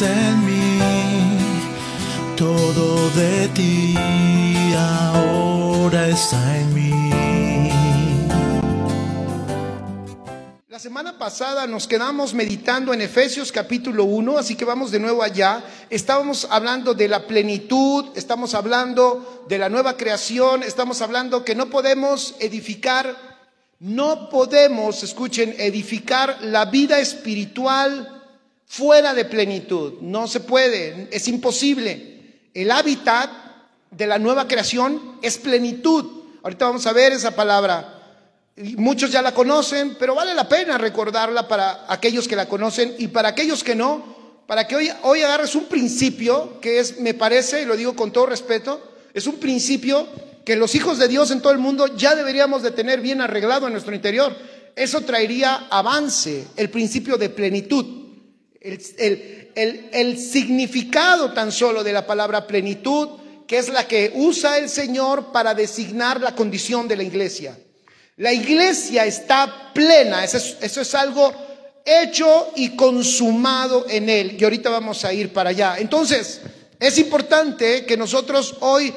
en mí, todo de ti ahora está en mí. La semana pasada nos quedamos meditando en Efesios capítulo 1, así que vamos de nuevo allá. Estábamos hablando de la plenitud, estamos hablando de la nueva creación, estamos hablando que no podemos edificar, no podemos, escuchen, edificar la vida espiritual fuera de plenitud. No se puede, es imposible. El hábitat de la nueva creación es plenitud. Ahorita vamos a ver esa palabra. Muchos ya la conocen, pero vale la pena recordarla para aquellos que la conocen y para aquellos que no, para que hoy, hoy agarres un principio que es, me parece, y lo digo con todo respeto, es un principio que los hijos de Dios en todo el mundo ya deberíamos de tener bien arreglado en nuestro interior. Eso traería avance, el principio de plenitud. El, el, significado tan solo de la palabra plenitud, que es la que usa el Señor para designar la condición de la iglesia. La iglesia está plena, eso es, eso es algo hecho y consumado en Él. Y ahorita vamos a ir para allá. Entonces, es importante que nosotros hoy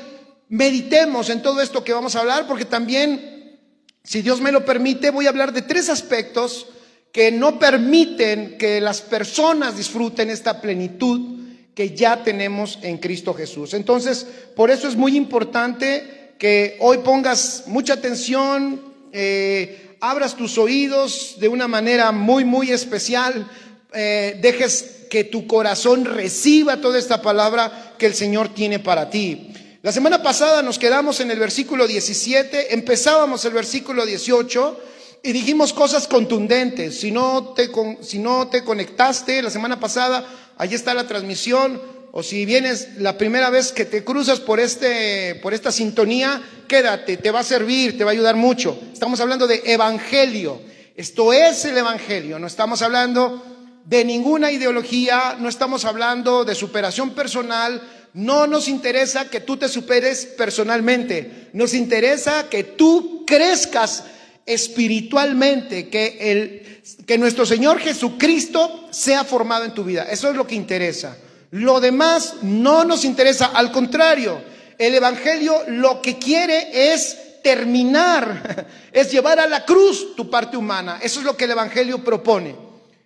meditemos en todo esto que vamos a hablar, porque también, si Dios me lo permite, voy a hablar de tres aspectos que no permiten que las personas disfruten esta plenitud que ya tenemos en Cristo Jesús. Entonces, por eso es muy importante que hoy pongas mucha atención, eh, abras tus oídos de una manera muy, muy especial, eh, dejes que tu corazón reciba toda esta palabra que el Señor tiene para ti. La semana pasada nos quedamos en el versículo 17, empezábamos el versículo 18 y dijimos cosas contundentes. Si no, te si no te conectaste la semana pasada, ahí está la transmisión. O si vienes la primera vez que te cruzas por, este, por esta sintonía, quédate, te va a servir, te va a ayudar mucho. Estamos hablando de evangelio. Esto es el evangelio. No estamos hablando de ninguna ideología, no estamos hablando de superación personal, no nos interesa que tú te superes personalmente, nos interesa que tú crezcas espiritualmente, que, el, que nuestro Señor Jesucristo sea formado en tu vida. Eso es lo que interesa. Lo demás no nos interesa, al contrario, el Evangelio lo que quiere es terminar, es llevar a la cruz tu parte humana. Eso es lo que el Evangelio propone.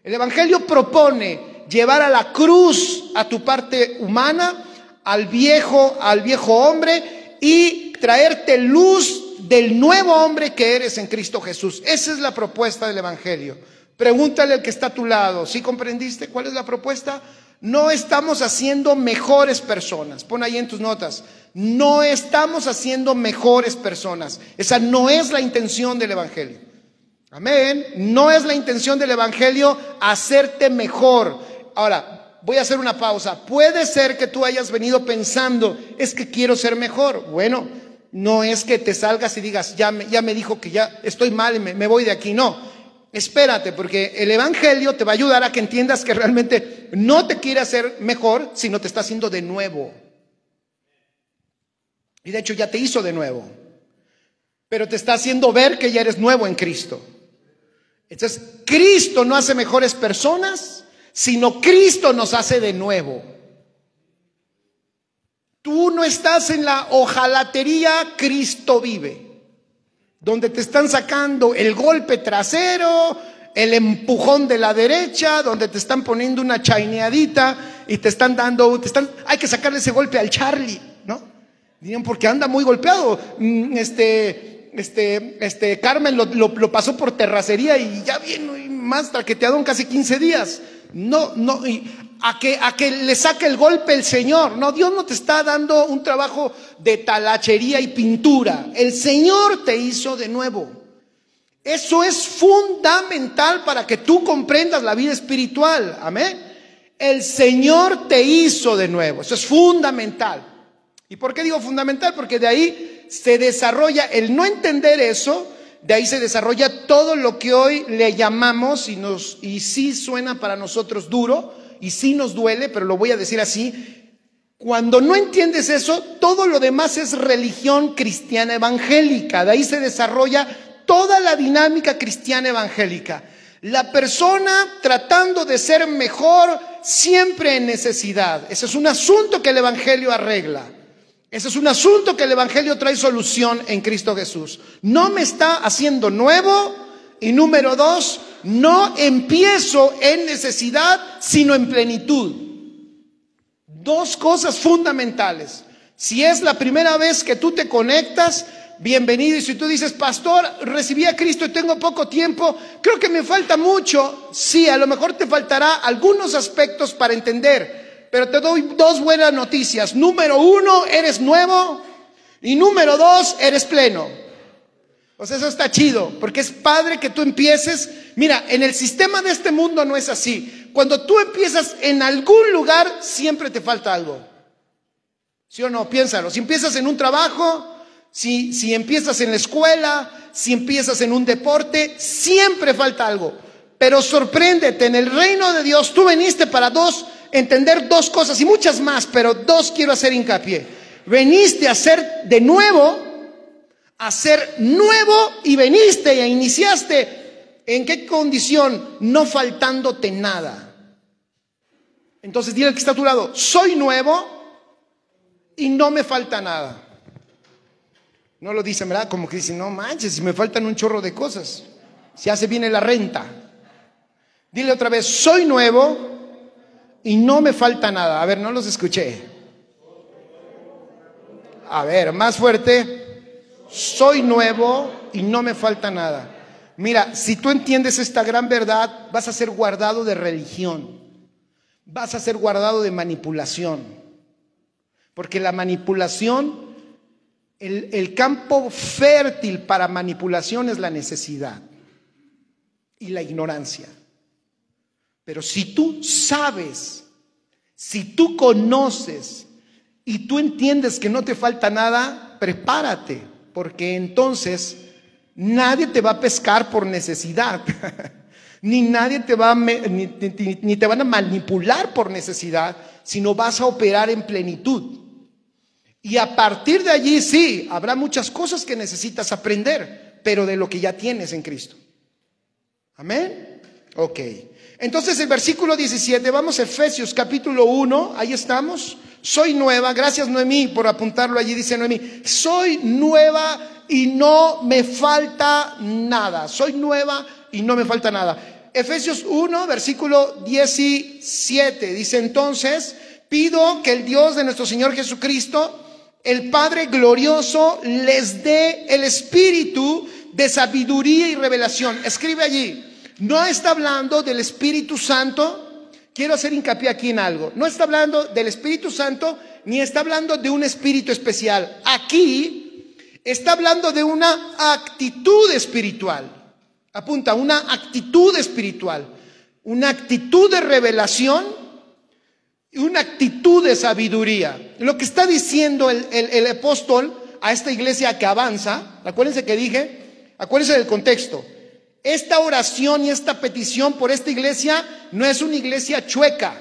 El Evangelio propone llevar a la cruz a tu parte humana, al viejo, al viejo hombre y traerte luz del nuevo hombre que eres en Cristo Jesús. Esa es la propuesta del Evangelio. Pregúntale al que está a tu lado, ¿Si comprendiste cuál es la propuesta? No estamos haciendo mejores personas. Pon ahí en tus notas. No estamos haciendo mejores personas. Esa no es la intención del Evangelio. Amén. No es la intención del Evangelio hacerte mejor. Ahora, voy a hacer una pausa. Puede ser que tú hayas venido pensando, es que quiero ser mejor. Bueno, no es que te salgas y digas, ya me, ya me dijo que ya estoy mal y me, me voy de aquí. No, espérate, porque el Evangelio te va a ayudar a que entiendas que realmente no te quiere hacer mejor, sino te está haciendo de nuevo. Y de hecho ya te hizo de nuevo. Pero te está haciendo ver que ya eres nuevo en Cristo. Entonces, Cristo no hace mejores personas, sino Cristo nos hace de nuevo. Tú no estás en la ojalatería Cristo vive, donde te están sacando el golpe trasero, el empujón de la derecha, donde te están poniendo una chaineadita y te están dando, te están, hay que sacarle ese golpe al Charlie, ¿no? Dirían, porque anda muy golpeado. Mm, este, este, este, Carmen lo, pasó por terracería y ya bien más traqueteado en casi 15 días. No, no, a que, a que le saque el golpe el Señor. No, Dios no te está dando un trabajo de talachería y pintura. El Señor te hizo de nuevo. Eso es fundamental para que tú comprendas la vida espiritual. Amén. El Señor te hizo de nuevo. Eso es fundamental. ¿Y por qué digo fundamental? Porque de ahí se desarrolla el no entender eso de ahí se desarrolla todo lo que hoy le llamamos y, nos, y sí suena para nosotros duro y sí nos duele, pero lo voy a decir así. Cuando no entiendes eso, todo lo demás es religión cristiana evangélica. De ahí se desarrolla toda la dinámica cristiana evangélica. La persona tratando de ser mejor siempre en necesidad. Ese es un asunto que el Evangelio arregla. Ese es un asunto que el Evangelio trae solución en Cristo Jesús. No me está haciendo nuevo y número dos, no empiezo en necesidad, sino en plenitud. Dos cosas fundamentales. Si es la primera vez que tú te conectas, bienvenido. Y si tú dices, pastor, recibí a Cristo y tengo poco tiempo, creo que me falta mucho. Sí, a lo mejor te faltará algunos aspectos para entender pero te doy dos buenas noticias. Número uno, eres nuevo. Y número dos, eres pleno. Pues eso está chido, porque es padre que tú empieces. Mira, en el sistema de este mundo no es así. Cuando tú empiezas en algún lugar, siempre te falta algo. ¿Sí o no? Piénsalo. Si empiezas en un trabajo, si, si empiezas en la escuela, si empiezas en un deporte, siempre falta algo. Pero sorpréndete, en el reino de Dios tú viniste para dos entender dos cosas y muchas más, pero dos quiero hacer hincapié. Veniste a ser de nuevo, a ser nuevo y veniste e iniciaste. ¿En qué condición? No faltándote nada. Entonces dile al que está a tu lado, soy nuevo y no me falta nada. No lo dice ¿verdad? Como que dicen, no manches, si me faltan un chorro de cosas. Si hace bien la renta. Dile otra vez, soy nuevo y no me falta nada. A ver, no los escuché. A ver, más fuerte. Soy nuevo y no me falta nada. Mira, si tú entiendes esta gran verdad, vas a ser guardado de religión. Vas a ser guardado de manipulación. Porque la manipulación, el, el campo fértil para manipulación es la necesidad y la ignorancia. Pero si tú sabes, si tú conoces y tú entiendes que no te falta nada, prepárate, porque entonces nadie te va a pescar por necesidad. ni nadie te va a, ni, te van a manipular por necesidad, sino vas a operar en plenitud. Y a partir de allí sí, habrá muchas cosas que necesitas aprender, pero de lo que ya tienes en Cristo. Amén. Ok. Entonces el versículo 17, vamos a Efesios capítulo 1, ahí estamos. Soy nueva, gracias Noemí por apuntarlo allí, dice Noemí. Soy nueva y no me falta nada. Soy nueva y no me falta nada. Efesios 1, versículo 17, dice entonces, pido que el Dios de nuestro Señor Jesucristo, el Padre glorioso, les dé el espíritu de sabiduría y revelación. Escribe allí, no está hablando del Espíritu Santo. Quiero hacer hincapié aquí en algo. No está hablando del Espíritu Santo ni está hablando de un espíritu especial. Aquí está hablando de una actitud espiritual. Apunta, una actitud espiritual. Una actitud de revelación y una actitud de sabiduría. Lo que está diciendo el, apóstol a esta iglesia que avanza, acuérdense que dije, acuérdense del contexto. Esta oración y esta petición por esta iglesia no es una iglesia chueca,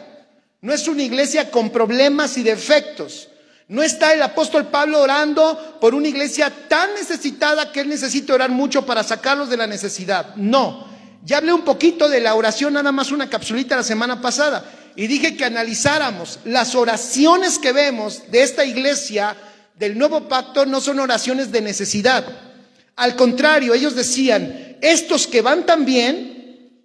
no es una iglesia con problemas y defectos. No está el apóstol Pablo orando por una iglesia tan necesitada que él necesita orar mucho para sacarlos de la necesidad. No. Ya hablé un poquito de la oración, nada más una capsulita la semana pasada, y dije que analizáramos las oraciones que vemos de esta iglesia del nuevo pacto no son oraciones de necesidad. Al contrario, ellos decían, estos que van tan bien,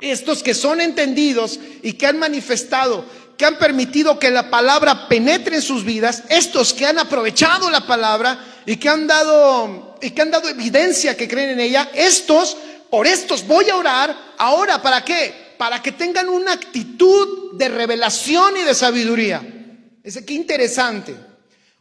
estos que son entendidos y que han manifestado, que han permitido que la palabra penetre en sus vidas, estos que han aprovechado la palabra y que han dado, y que han dado evidencia que creen en ella, estos, por estos voy a orar. Ahora, ¿para qué? Para que tengan una actitud de revelación y de sabiduría. Ese qué interesante.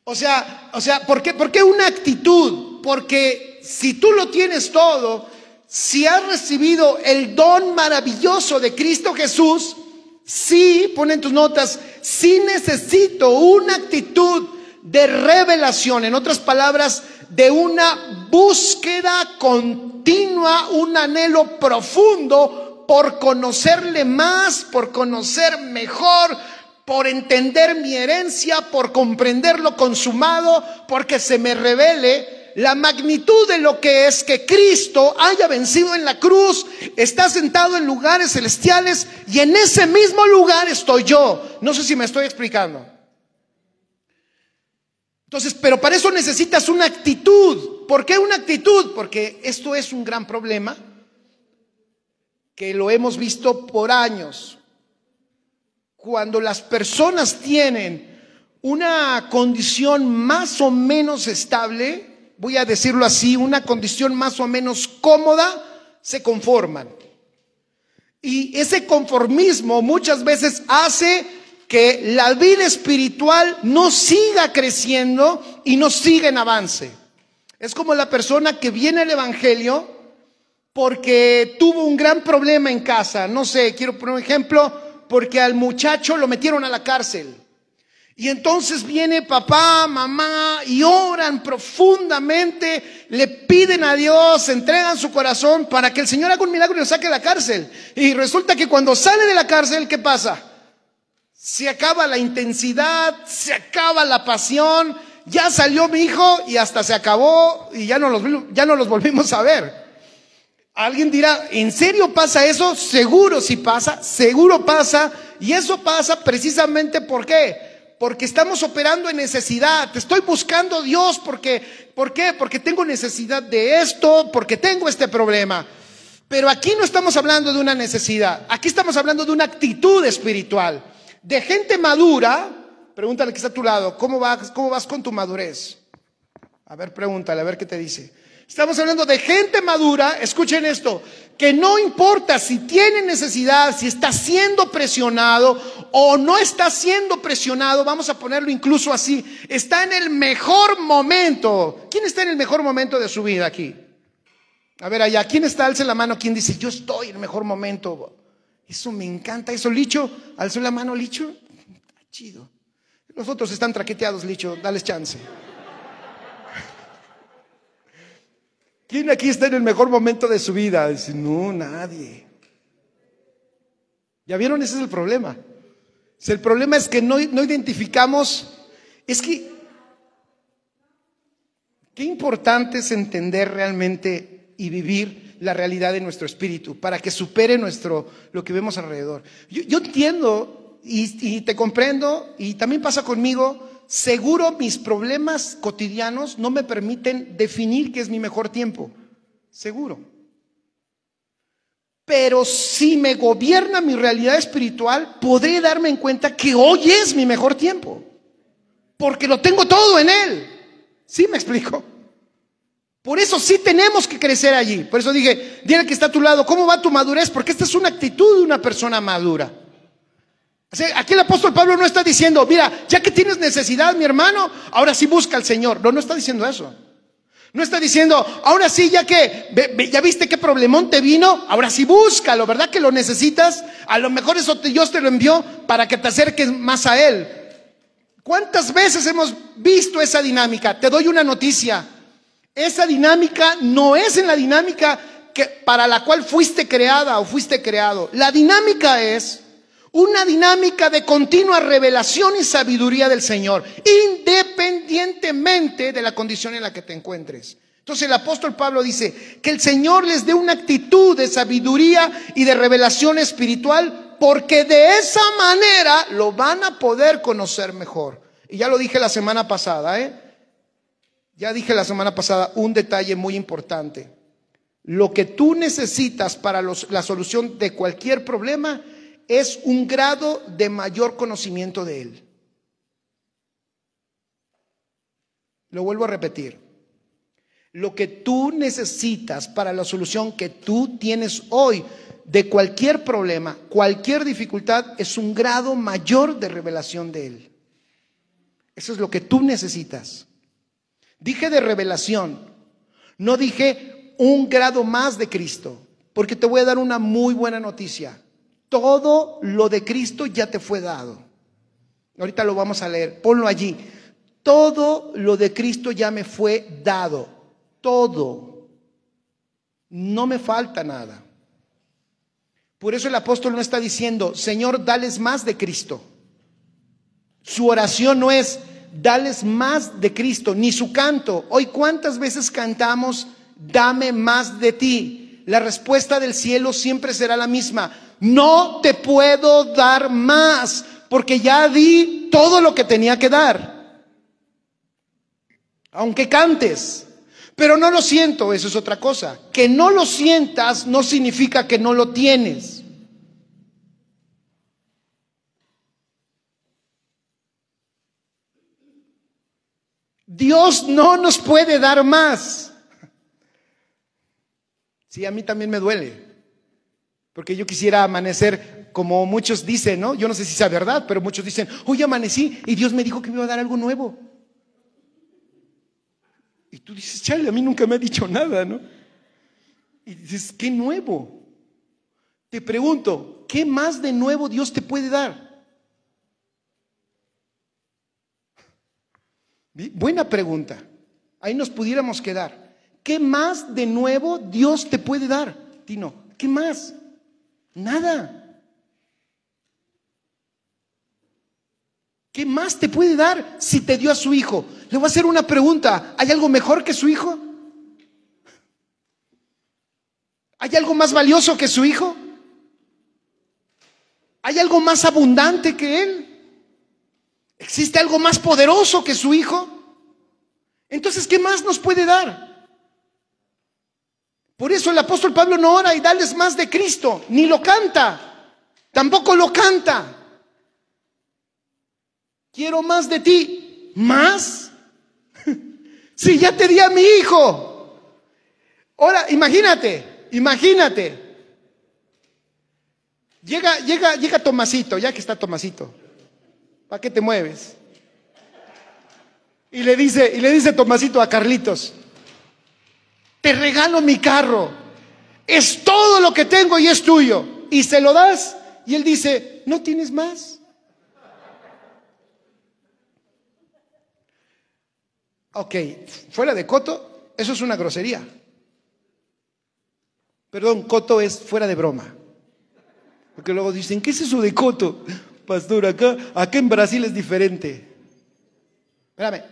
O sea, o sea, ¿por qué, ¿por qué una actitud? Porque si tú lo tienes todo, si has recibido el don maravilloso de Cristo Jesús, sí, ponen tus notas, sí necesito una actitud de revelación, en otras palabras, de una búsqueda continua, un anhelo profundo por conocerle más, por conocer mejor, por entender mi herencia, por comprender lo consumado, porque se me revele la magnitud de lo que es que Cristo haya vencido en la cruz, está sentado en lugares celestiales y en ese mismo lugar estoy yo. No sé si me estoy explicando. Entonces, pero para eso necesitas una actitud. ¿Por qué una actitud? Porque esto es un gran problema que lo hemos visto por años. Cuando las personas tienen una condición más o menos estable, voy a decirlo así, una condición más o menos cómoda, se conforman. Y ese conformismo muchas veces hace que la vida espiritual no siga creciendo y no siga en avance. Es como la persona que viene al Evangelio porque tuvo un gran problema en casa. No sé, quiero poner un ejemplo, porque al muchacho lo metieron a la cárcel. Y entonces viene papá, mamá y oran profundamente, le piden a Dios, entregan su corazón para que el Señor haga un milagro y lo saque de la cárcel. Y resulta que cuando sale de la cárcel, ¿qué pasa? Se acaba la intensidad, se acaba la pasión, ya salió mi hijo y hasta se acabó y ya no los, ya no los volvimos a ver. Alguien dirá, ¿en serio pasa eso? Seguro si pasa, seguro pasa. Y eso pasa precisamente porque porque estamos operando en necesidad. Te estoy buscando Dios porque, ¿por qué? Porque tengo necesidad de esto, porque tengo este problema. Pero aquí no estamos hablando de una necesidad, aquí estamos hablando de una actitud espiritual. De gente madura, pregúntale que está a tu lado, ¿cómo vas, cómo vas con tu madurez? A ver, pregúntale, a ver qué te dice. Estamos hablando de gente madura, escuchen esto, que no importa si tiene necesidad, si está siendo presionado o no está siendo presionado, vamos a ponerlo incluso así, está en el mejor momento. ¿Quién está en el mejor momento de su vida aquí? A ver, allá, ¿quién está? Alce la mano, ¿quién dice, yo estoy en el mejor momento? Eso me encanta, eso, Licho, alzó la mano, Licho, chido. Los otros están traqueteados, Licho, dales chance. ¿Quién aquí está en el mejor momento de su vida? no, nadie. ¿Ya vieron? Ese es el problema. el problema es que no, identificamos, es que, qué importante es entender realmente y vivir la realidad de nuestro espíritu para que supere nuestro, lo que vemos alrededor. Yo, entiendo y, y te comprendo y también pasa conmigo seguro mis problemas cotidianos no me permiten definir qué es mi mejor tiempo. Seguro. Pero si me gobierna mi realidad espiritual, podré darme en cuenta que hoy es mi mejor tiempo. Porque lo tengo todo en Él. ¿Sí me explico? Por eso sí tenemos que crecer allí. Por eso dije, dile que está a tu lado, ¿cómo va tu madurez? Porque esta es una actitud de una persona madura. Aquí el apóstol Pablo no está diciendo, mira, ya que tienes necesidad, mi hermano, ahora sí busca al Señor. No, no está diciendo eso. No está diciendo, ahora sí, ya que ya viste qué problemón te vino, ahora sí búscalo, ¿verdad que lo necesitas? A lo mejor eso Dios te lo envió para que te acerques más a Él. ¿Cuántas veces hemos visto esa dinámica? Te doy una noticia. Esa dinámica no es en la dinámica que, para la cual fuiste creada o fuiste creado. La dinámica es una dinámica de continua revelación y sabiduría del Señor, independientemente de la condición en la que te encuentres. Entonces el apóstol Pablo dice que el Señor les dé una actitud de sabiduría y de revelación espiritual, porque de esa manera lo van a poder conocer mejor. Y ya lo dije la semana pasada, ¿eh? Ya dije la semana pasada un detalle muy importante. Lo que tú necesitas para la solución de cualquier problema es un grado de mayor conocimiento de Él. Lo vuelvo a repetir. Lo que tú necesitas para la solución que tú tienes hoy de cualquier problema, cualquier dificultad, es un grado mayor de revelación de Él. Eso es lo que tú necesitas. Dije de revelación, no dije un grado más de Cristo, porque te voy a dar una muy buena noticia. Todo lo de Cristo ya te fue dado. Ahorita lo vamos a leer. Ponlo allí. Todo lo de Cristo ya me fue dado. Todo. No me falta nada. Por eso el apóstol no está diciendo, Señor, dales más de Cristo. Su oración no es, dales más de Cristo, ni su canto. Hoy cuántas veces cantamos, dame más de ti la respuesta del cielo siempre será la misma. No te puedo dar más porque ya di todo lo que tenía que dar. Aunque cantes, pero no lo siento, eso es otra cosa. Que no lo sientas no significa que no lo tienes. Dios no nos puede dar más. Sí, a mí también me duele. Porque yo quisiera amanecer como muchos dicen, ¿no? Yo no sé si sea verdad, pero muchos dicen, hoy amanecí y Dios me dijo que me iba a dar algo nuevo. Y tú dices, chale, a mí nunca me ha dicho nada, ¿no? Y dices, qué nuevo. Te pregunto, ¿qué más de nuevo Dios te puede dar? Buena pregunta. Ahí nos pudiéramos quedar. ¿Qué más de nuevo Dios te puede dar? Tino, ¿qué más? Nada. ¿Qué más te puede dar si te dio a su hijo? Le voy a hacer una pregunta. ¿Hay algo mejor que su hijo? ¿Hay algo más valioso que su hijo? ¿Hay algo más abundante que él? ¿Existe algo más poderoso que su hijo? Entonces, ¿qué más nos puede dar? Por eso el apóstol Pablo no ora y dales más de Cristo, ni lo canta, tampoco lo canta. Quiero más de ti, más. Si ya te di a mi hijo. Ahora, imagínate, imagínate. Llega, llega, llega Tomasito, ya que está Tomasito. ¿Para qué te mueves? Y le dice, y le dice Tomasito a Carlitos, te regalo mi carro, es todo lo que tengo y es tuyo. Y se lo das y él dice, no tienes más. Ok, fuera de coto, eso es una grosería. Perdón, coto es fuera de broma. Porque luego dicen, ¿qué es eso de coto? Pastor, acá, acá en Brasil es diferente. Espérame,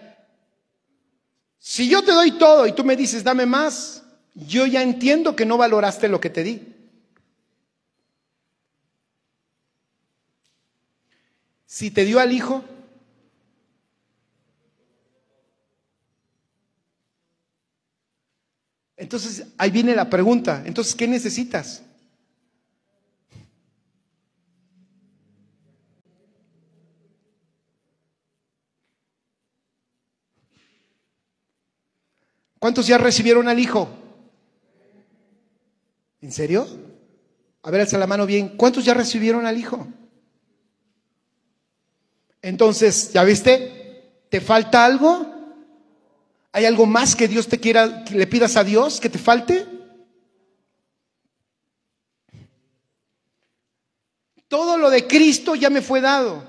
si yo te doy todo y tú me dices, dame más, yo ya entiendo que no valoraste lo que te di. Si te dio al hijo, entonces ahí viene la pregunta, entonces, ¿qué necesitas? ¿Cuántos ya recibieron al Hijo? ¿En serio? A ver, alza la mano bien. ¿Cuántos ya recibieron al Hijo? Entonces, ¿ya viste? ¿Te falta algo? ¿Hay algo más que Dios te quiera, que le pidas a Dios que te falte? Todo lo de Cristo ya me fue dado.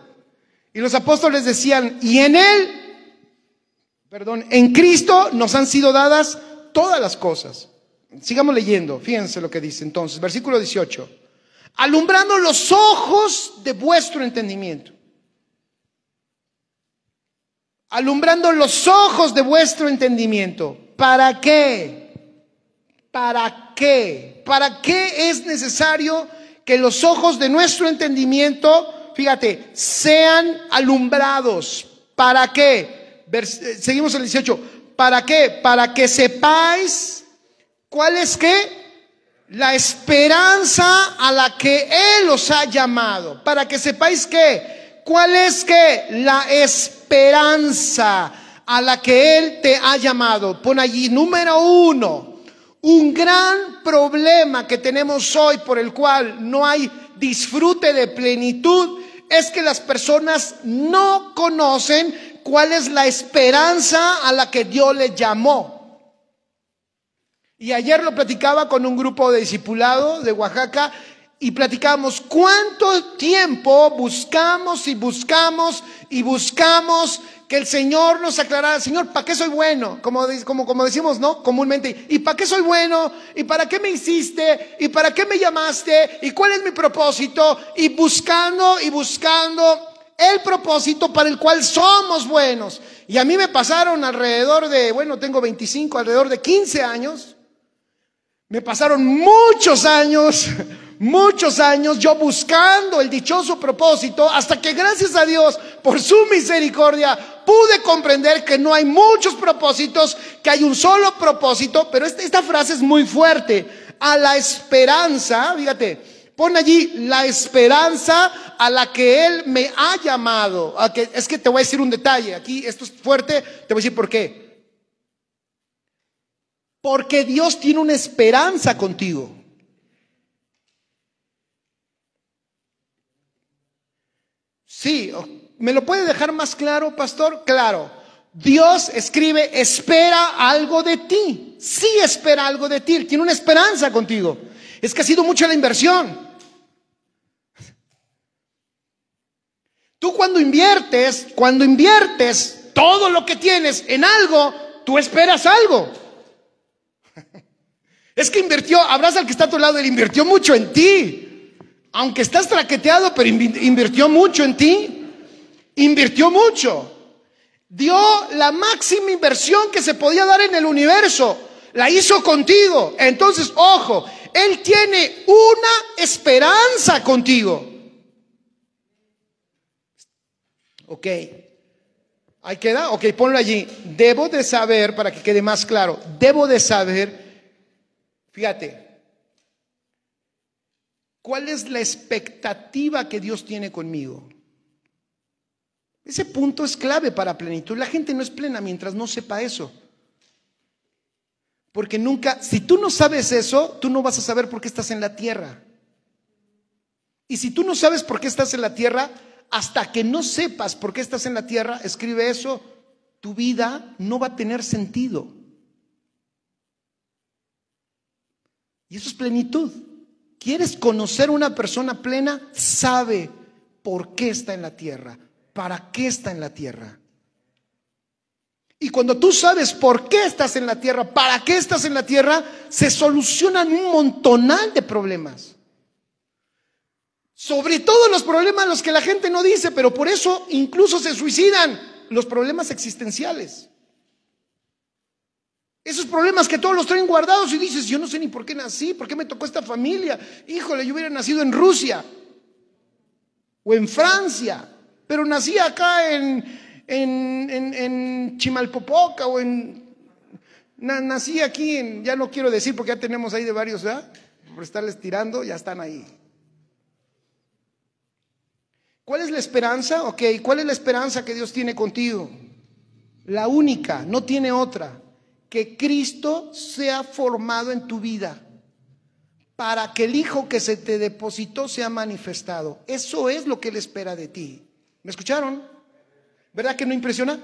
Y los apóstoles decían, ¿y en Él? Perdón, en Cristo nos han sido dadas todas las cosas. Sigamos leyendo, fíjense lo que dice entonces, versículo 18. Alumbrando los ojos de vuestro entendimiento. Alumbrando los ojos de vuestro entendimiento. ¿Para qué? ¿Para qué? ¿Para qué es necesario que los ojos de nuestro entendimiento, fíjate, sean alumbrados? ¿Para qué? Eh, seguimos el 18. ¿Para qué? Para que sepáis cuál es qué? La esperanza a la que Él os ha llamado. Para que sepáis qué? ¿Cuál es qué? La esperanza a la que Él te ha llamado. Pon allí número uno. Un gran problema que tenemos hoy por el cual no hay disfrute de plenitud es que las personas no conocen cuál es la esperanza a la que Dios le llamó. Y ayer lo platicaba con un grupo de discipulados de Oaxaca y platicamos cuánto tiempo buscamos y buscamos y buscamos que el Señor nos aclarara, Señor, ¿para qué soy bueno? Como, como, como decimos, ¿no? Comúnmente, ¿y para qué soy bueno? ¿Y para qué me hiciste? ¿Y para qué me llamaste? ¿Y cuál es mi propósito? Y buscando y buscando el propósito para el cual somos buenos. Y a mí me pasaron alrededor de, bueno, tengo 25, alrededor de 15 años. Me pasaron muchos años, muchos años yo buscando el dichoso propósito hasta que gracias a Dios, por su misericordia, pude comprender que no hay muchos propósitos, que hay un solo propósito, pero esta, esta frase es muy fuerte. A la esperanza, fíjate, Pon allí la esperanza a la que Él me ha llamado. A que, es que te voy a decir un detalle, aquí esto es fuerte, te voy a decir por qué. Porque Dios tiene una esperanza contigo. Sí, ¿me lo puede dejar más claro, pastor? Claro. Dios escribe, espera algo de ti. Sí espera algo de ti. Tiene una esperanza contigo. Es que ha sido mucha la inversión. Tú cuando inviertes, cuando inviertes todo lo que tienes en algo, tú esperas algo. Es que invirtió, abraza al que está a tu lado, él invirtió mucho en ti. Aunque estás traqueteado, pero invirtió mucho en ti. Invirtió mucho. Dio la máxima inversión que se podía dar en el universo. La hizo contigo. Entonces, ojo, él tiene una esperanza contigo. Ok. Ahí queda. Ok, ponlo allí. Debo de saber, para que quede más claro, debo de saber, fíjate, ¿cuál es la expectativa que Dios tiene conmigo? Ese punto es clave para plenitud. La gente no es plena mientras no sepa eso. Porque nunca, si tú no sabes eso, tú no vas a saber por qué estás en la tierra. Y si tú no sabes por qué estás en la tierra, hasta que no sepas por qué estás en la tierra, escribe eso, tu vida no va a tener sentido. Y eso es plenitud. ¿Quieres conocer una persona plena? Sabe por qué está en la tierra, para qué está en la tierra. Y cuando tú sabes por qué estás en la tierra, para qué estás en la tierra, se solucionan un montonal de problemas. Sobre todo los problemas los que la gente no dice, pero por eso incluso se suicidan los problemas existenciales. Esos problemas que todos los traen guardados y dices, yo no sé ni por qué nací, por qué me tocó esta familia. Híjole, yo hubiera nacido en Rusia o en Francia, pero nací acá en, en, Chimalpopoca o en... nací aquí en, ya no quiero decir porque ya tenemos ahí de varios, ¿verdad? Por estarles tirando, ya están ahí. ¿Cuál es la esperanza? Ok, ¿cuál es la esperanza que Dios tiene contigo? La única, no tiene otra. Que Cristo sea formado en tu vida para que el Hijo que se te depositó sea manifestado. Eso es lo que Él espera de ti. ¿Me escucharon? ¿Verdad que no impresiona?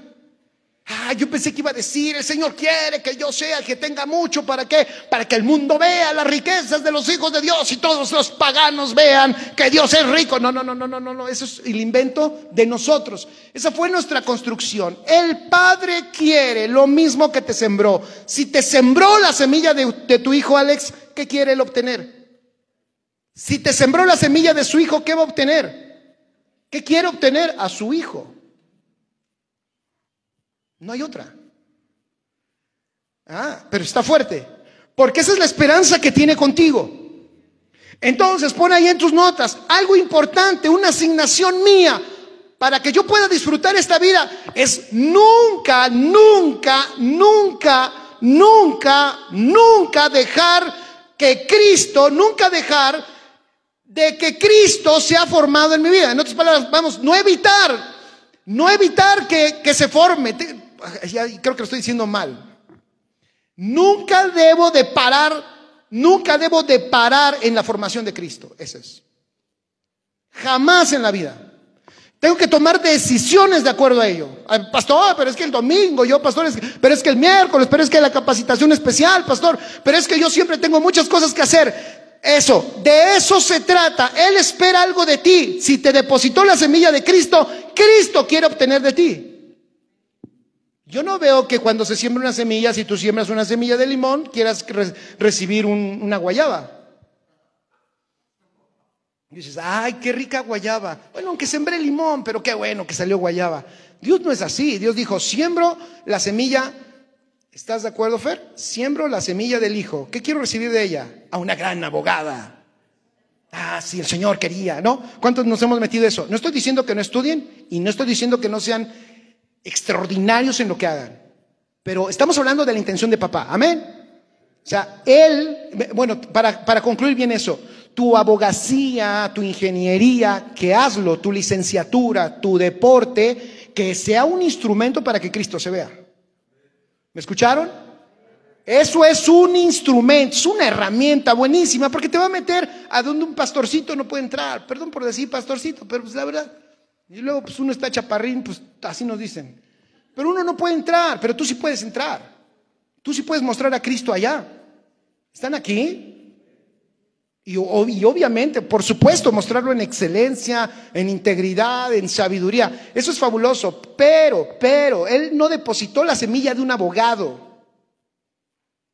Ah, yo pensé que iba a decir, el Señor quiere que yo sea el que tenga mucho, ¿para qué? Para que el mundo vea las riquezas de los hijos de Dios y todos los paganos vean que Dios es rico. No, no, no, no, no, no, eso es el invento de nosotros. Esa fue nuestra construcción. El Padre quiere lo mismo que te sembró. Si te sembró la semilla de, de tu hijo Alex, ¿qué quiere él obtener? Si te sembró la semilla de su hijo, ¿qué va a obtener? ¿Qué quiere obtener a su hijo? No hay otra. Ah, pero está fuerte. Porque esa es la esperanza que tiene contigo. Entonces, pone ahí en tus notas algo importante, una asignación mía para que yo pueda disfrutar esta vida es nunca, nunca, nunca, nunca, nunca dejar que Cristo, nunca dejar de que Cristo se ha formado en mi vida. En otras palabras, vamos, no evitar, no evitar que, que se forme creo que lo estoy diciendo mal. Nunca debo de parar, nunca debo de parar en la formación de Cristo. Eso es. Jamás en la vida. Tengo que tomar decisiones de acuerdo a ello. Pastor, pero es que el domingo, yo, pastor, pero es que el miércoles, pero es que la capacitación especial, pastor, pero es que yo siempre tengo muchas cosas que hacer. Eso, de eso se trata. Él espera algo de ti. Si te depositó la semilla de Cristo, Cristo quiere obtener de ti. Yo no veo que cuando se siembra una semilla, si tú siembras una semilla de limón, quieras recibir una guayaba. dices, ay, qué rica guayaba. Bueno, aunque sembré limón, pero qué bueno que salió guayaba. Dios no es así. Dios dijo, siembro la semilla. ¿Estás de acuerdo, Fer? Siembro la semilla del Hijo. ¿Qué quiero recibir de ella? A una gran abogada. Ah, sí, el Señor quería, ¿no? ¿Cuántos nos hemos metido eso? No estoy diciendo que no estudien y no estoy diciendo que no sean extraordinarios en lo que hagan. Pero estamos hablando de la intención de papá. Amén. O sea, él, bueno, para, para concluir bien eso, tu abogacía, tu ingeniería, que hazlo, tu licenciatura, tu deporte, que sea un instrumento para que Cristo se vea. ¿Me escucharon? Eso es un instrumento, es una herramienta buenísima porque te va a meter a donde un pastorcito no puede entrar. Perdón por decir pastorcito, pero es pues la verdad, y luego, pues uno está chaparrín, pues así nos dicen. Pero uno no puede entrar, pero tú sí puedes entrar. Tú sí puedes mostrar a Cristo allá. ¿Están aquí? Y, y obviamente, por supuesto, mostrarlo en excelencia, en integridad, en sabiduría. Eso es fabuloso. Pero, pero, Él no depositó la semilla de un abogado.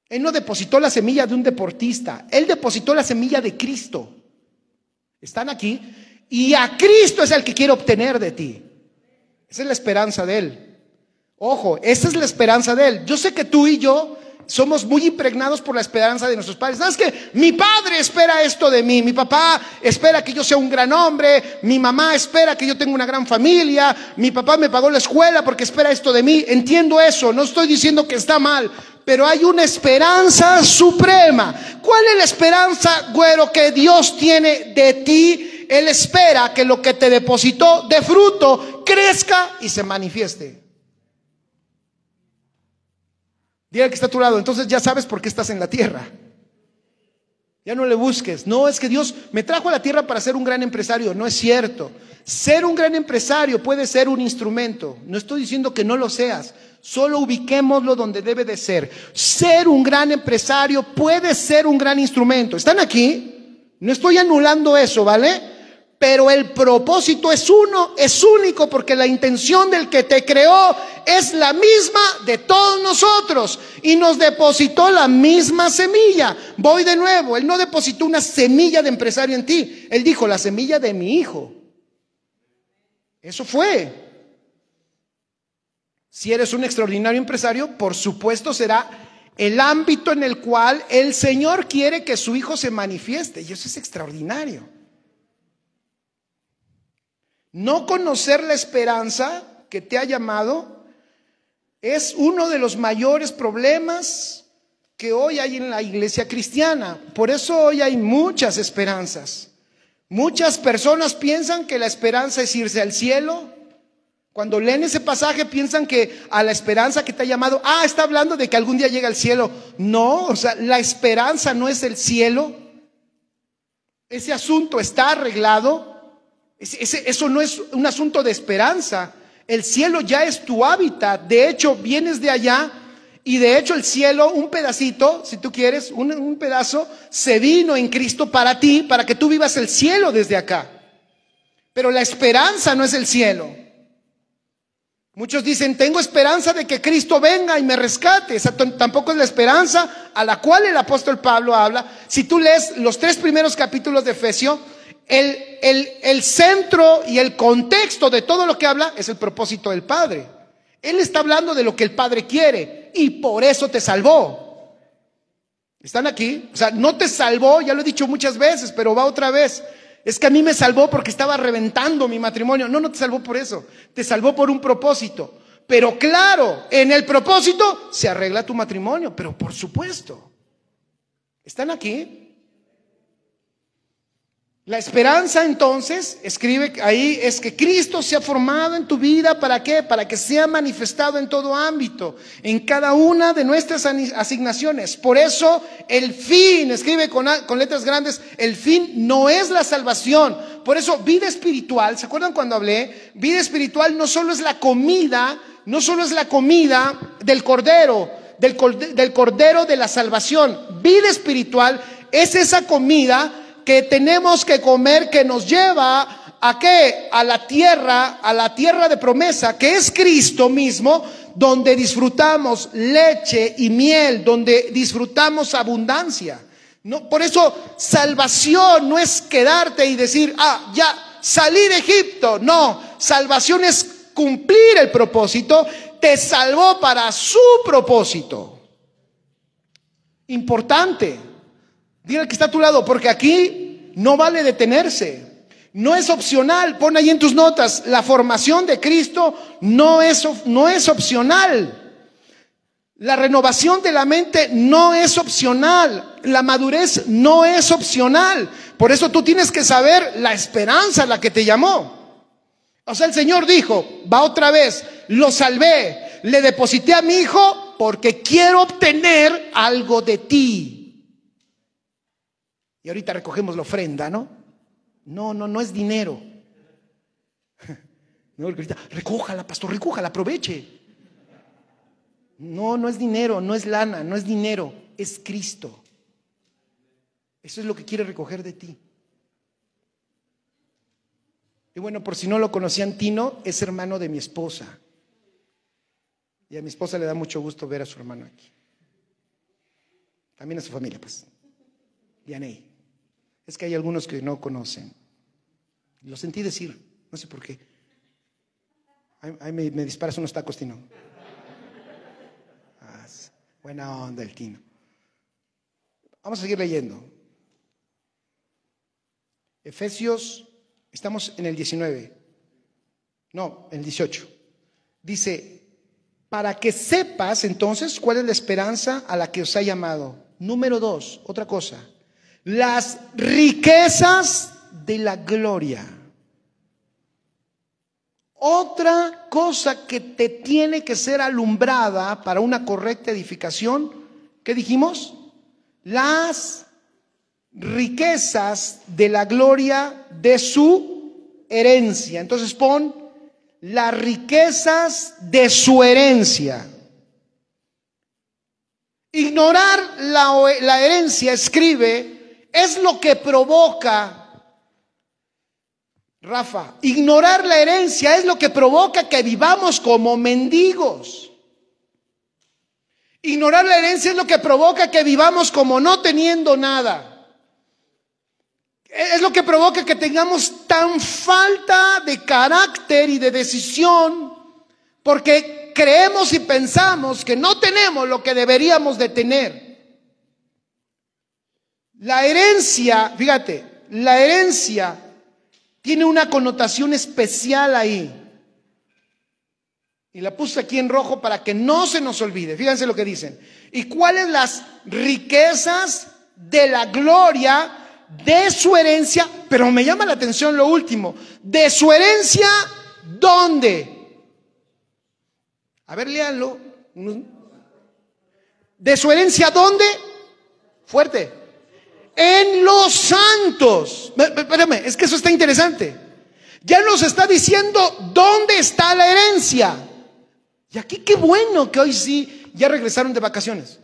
Él no depositó la semilla de un deportista. Él depositó la semilla de Cristo. ¿Están aquí? Y a Cristo es el que quiere obtener de ti. Esa es la esperanza de Él. Ojo, esa es la esperanza de Él. Yo sé que tú y yo somos muy impregnados por la esperanza de nuestros padres. ¿Sabes que Mi padre espera esto de mí, mi papá espera que yo sea un gran hombre, mi mamá espera que yo tenga una gran familia, mi papá me pagó la escuela porque espera esto de mí. Entiendo eso, no estoy diciendo que está mal, pero hay una esperanza suprema. ¿Cuál es la esperanza, güero, que Dios tiene de ti? Él espera que lo que te depositó de fruto crezca y se manifieste. Dile que está a tu lado, entonces ya sabes por qué estás en la tierra. Ya no le busques. No, es que Dios me trajo a la tierra para ser un gran empresario. No es cierto. Ser un gran empresario puede ser un instrumento. No estoy diciendo que no lo seas. Solo ubiquémoslo donde debe de ser. Ser un gran empresario puede ser un gran instrumento. ¿Están aquí? No estoy anulando eso, ¿vale? pero el propósito es uno, es único, porque la intención del que te creó es la misma de todos nosotros y nos depositó la misma semilla. Voy de nuevo, Él no depositó una semilla de empresario en ti, Él dijo la semilla de mi hijo. Eso fue. Si eres un extraordinario empresario, por supuesto será el ámbito en el cual el Señor quiere que su hijo se manifieste y eso es extraordinario. No conocer la esperanza que te ha llamado es uno de los mayores problemas que hoy hay en la iglesia cristiana. Por eso hoy hay muchas esperanzas. Muchas personas piensan que la esperanza es irse al cielo. Cuando leen ese pasaje piensan que a la esperanza que te ha llamado, ah, está hablando de que algún día llega al cielo. No, o sea, la esperanza no es el cielo. Ese asunto está arreglado eso no es un asunto de esperanza. El cielo ya es tu hábitat. De hecho, vienes de allá y de hecho el cielo, un pedacito, si tú quieres, un, un pedazo, se vino en Cristo para ti, para que tú vivas el cielo desde acá. Pero la esperanza no es el cielo. Muchos dicen, tengo esperanza de que Cristo venga y me rescate. Esa tampoco es la esperanza a la cual el apóstol Pablo habla. Si tú lees los tres primeros capítulos de Efesio, el, el, el centro y el contexto de todo lo que habla es el propósito del Padre. Él está hablando de lo que el Padre quiere y por eso te salvó. ¿Están aquí? O sea, no te salvó, ya lo he dicho muchas veces, pero va otra vez. Es que a mí me salvó porque estaba reventando mi matrimonio. No, no te salvó por eso. Te salvó por un propósito. Pero claro, en el propósito se arregla tu matrimonio, pero por supuesto. ¿Están aquí? La esperanza entonces, escribe ahí, es que Cristo se ha formado en tu vida, ¿para qué? Para que sea manifestado en todo ámbito, en cada una de nuestras asignaciones. Por eso el fin, escribe con, letras grandes, el fin no es la salvación. Por eso vida espiritual, ¿se acuerdan cuando hablé? Vida espiritual no solo es la comida, no solo es la comida del cordero, del, del cordero de la salvación. Vida espiritual es esa comida que tenemos que comer que nos lleva a qué? A la tierra, a la tierra de promesa, que es Cristo mismo, donde disfrutamos leche y miel, donde disfrutamos abundancia. No, por eso salvación no es quedarte y decir, ah, ya salí de Egipto. No, salvación es cumplir el propósito. Te salvó para su propósito. Importante. Dile que está a tu lado, porque aquí no vale detenerse. No es opcional, pon ahí en tus notas, la formación de Cristo no es, no es opcional. La renovación de la mente no es opcional, la madurez no es opcional. Por eso tú tienes que saber la esperanza a la que te llamó. O sea, el Señor dijo, va otra vez, lo salvé, le deposité a mi hijo porque quiero obtener algo de ti y ahorita recogemos la ofrenda, ¿no? No, no, no es dinero. No, ahorita, recójala, pastor, recójala, aproveche. No, no es dinero, no es lana, no es dinero, es Cristo. Eso es lo que quiere recoger de ti. Y bueno, por si no lo conocían, Tino es hermano de mi esposa. Y a mi esposa le da mucho gusto ver a su hermano aquí. También a su familia, pues. Dianey. Es que hay algunos que no conocen. Lo sentí decir, no sé por qué. Ahí me, disparas unos tacos, Tino. Ah, buena onda el Tino. Vamos a seguir leyendo. Efesios, estamos en el 19. No, en el 18. Dice, para que sepas entonces cuál es la esperanza a la que os ha llamado. Número dos, otra cosa las riquezas de la gloria. Otra cosa que te tiene que ser alumbrada para una correcta edificación, ¿qué dijimos? Las riquezas de la gloria de su herencia. Entonces pon las riquezas de su herencia. Ignorar la, la herencia, escribe es lo que provoca, Rafa, ignorar la herencia es lo que provoca que vivamos como mendigos. Ignorar la herencia es lo que provoca que vivamos como no teniendo nada. E-, es lo que provoca que tengamos tan falta de carácter y de decisión porque creemos y pensamos que no tenemos lo que deberíamos de tener. La herencia, fíjate, la herencia tiene una connotación especial ahí. Y la puse aquí en rojo para que no se nos olvide. Fíjense lo que dicen. ¿Y cuáles las riquezas de la gloria de su herencia? Pero me llama la atención lo último. ¿De su herencia dónde? A ver, léanlo. ¿De su herencia dónde? Fuerte en los santos. Espérame, es que eso está interesante. Ya nos está diciendo dónde está la herencia. Y aquí qué bueno que hoy sí ya regresaron de vacaciones.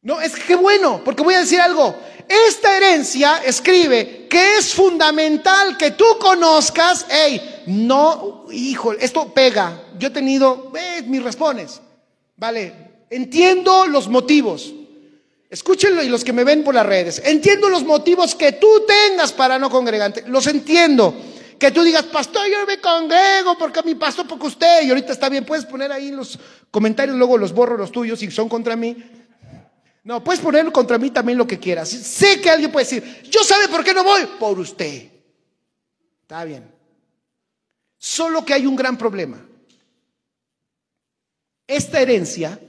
No, es que qué bueno, porque voy a decir algo. Esta herencia escribe que es fundamental que tú conozcas. Hey, no, hijo, esto pega. Yo he tenido eh, mis respones Vale, entiendo los motivos. Escúchenlo y los que me ven por las redes. Entiendo los motivos que tú tengas para no congregarte. Los entiendo. Que tú digas, pastor, yo me congrego porque a mi pastor, porque usted. Y ahorita está bien, puedes poner ahí los comentarios, luego los borro los tuyos si son contra mí. No, puedes poner contra mí también lo que quieras. Sé que alguien puede decir, yo sabe por qué no voy. Por usted. Está bien. Solo que hay un gran problema. Esta herencia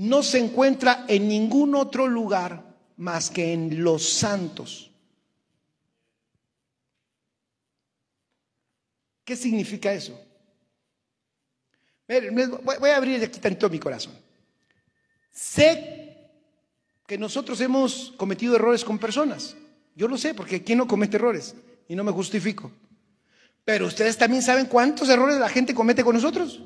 no se encuentra en ningún otro lugar más que en los santos. ¿Qué significa eso? Voy a abrir aquí tanto mi corazón. Sé que nosotros hemos cometido errores con personas. Yo lo sé, porque ¿quién no comete errores? Y no me justifico. Pero ustedes también saben cuántos errores la gente comete con nosotros.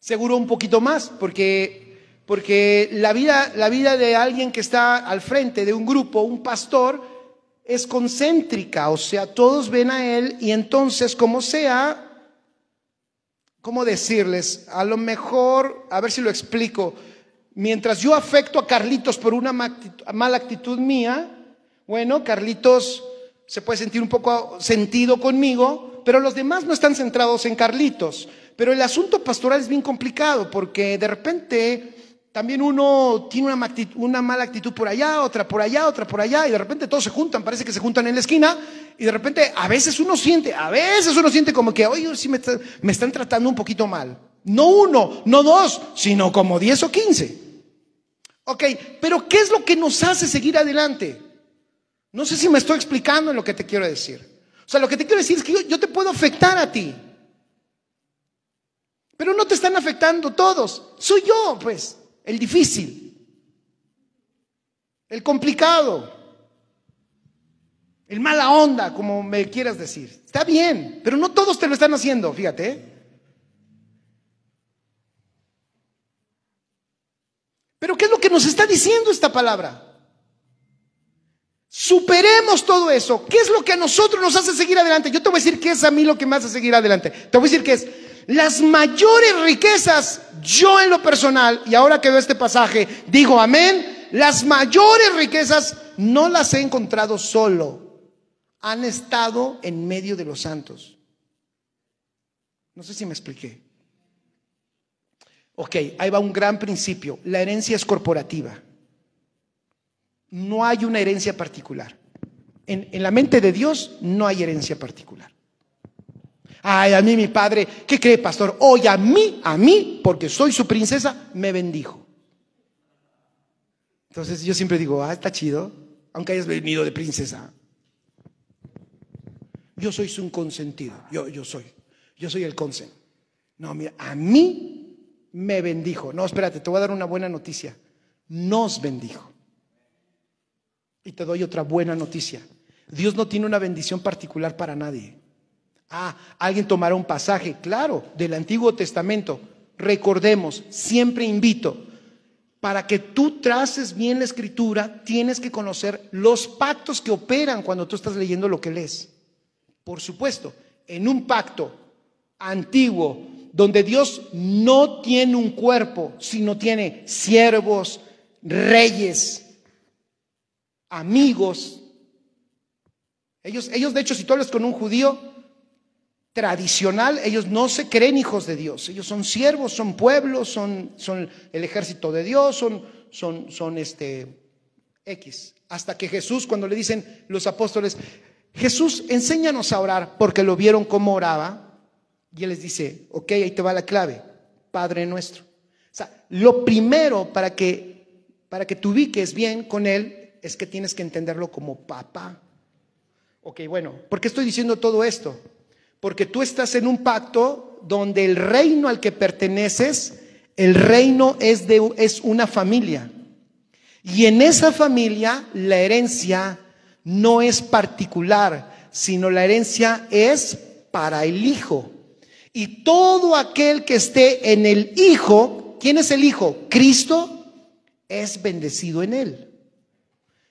Seguro un poquito más, porque, porque la, vida, la vida de alguien que está al frente de un grupo, un pastor, es concéntrica, o sea, todos ven a él y entonces, como sea, ¿cómo decirles? A lo mejor, a ver si lo explico, mientras yo afecto a Carlitos por una mala actitud mía, bueno, Carlitos se puede sentir un poco sentido conmigo, pero los demás no están centrados en Carlitos. Pero el asunto pastoral es bien complicado porque de repente también uno tiene una, una, mala actitud por allá, otra por allá, otra por allá, y de repente todos se juntan, parece que se juntan en la esquina, y de repente a veces uno siente, a veces uno siente como que, oye, sí me, están tratando un poquito mal. No uno, no dos, sino como diez o quince. Ok, pero ¿qué es lo que nos hace seguir adelante? No sé si me estoy explicando en lo que te quiero decir. O sea, lo que te quiero decir es que yo te puedo afectar a ti. Pero no te están afectando todos. Soy yo, pues, el difícil, el complicado, el mala onda, como me quieras decir. Está bien, pero no todos te lo están haciendo, fíjate. ¿eh? Pero ¿qué es lo que nos está diciendo esta palabra? Superemos todo eso. ¿Qué es lo que a nosotros nos hace seguir adelante? Yo te voy a decir qué es a mí lo que me hace seguir adelante. Te voy a decir qué es las mayores riquezas, yo en lo personal, y ahora que veo este pasaje, digo amén, las mayores riquezas no las he encontrado solo, han estado en medio de los santos. No sé si me expliqué. Ok, ahí va un gran principio. La herencia es corporativa. No hay una herencia particular. En, en, la mente de Dios no hay herencia particular. Ay, a mí mi padre, ¿qué cree, pastor? Hoy a mí, a mí, porque soy su princesa, me bendijo. Entonces yo siempre digo, ah, está chido, aunque hayas venido de princesa. Yo soy su consentido, yo, yo soy, yo soy el consen. No, mira, a mí me bendijo. No, espérate, te voy a dar una buena noticia. Nos bendijo. Y te doy otra buena noticia. Dios no tiene una bendición particular para nadie. Ah, alguien tomará un pasaje, claro, del Antiguo Testamento. Recordemos, siempre invito, para que tú traces bien la escritura, tienes que conocer los pactos que operan cuando tú estás leyendo lo que lees. Por supuesto, en un pacto antiguo, donde Dios no tiene un cuerpo, sino tiene siervos, reyes, amigos. Ellos, ellos de hecho, si tú hablas con un judío, tradicional, ellos no se creen hijos de Dios, ellos son siervos, son pueblos, son, son el ejército de Dios, son, son, son este X. Hasta que Jesús, cuando le dicen los apóstoles, Jesús, enséñanos a orar, porque lo vieron como oraba, y él les dice, ok, ahí te va la clave, Padre nuestro. O sea, lo primero para que, para que te ubiques bien con él es que tienes que entenderlo como papá. Ok, bueno, ¿por qué estoy diciendo todo esto? porque tú estás en un pacto donde el reino al que perteneces, el reino es, de, es una familia. Y en esa familia la herencia no es particular, sino la herencia es para el hijo. Y todo aquel que esté en el hijo, ¿quién es el hijo? Cristo es bendecido en él.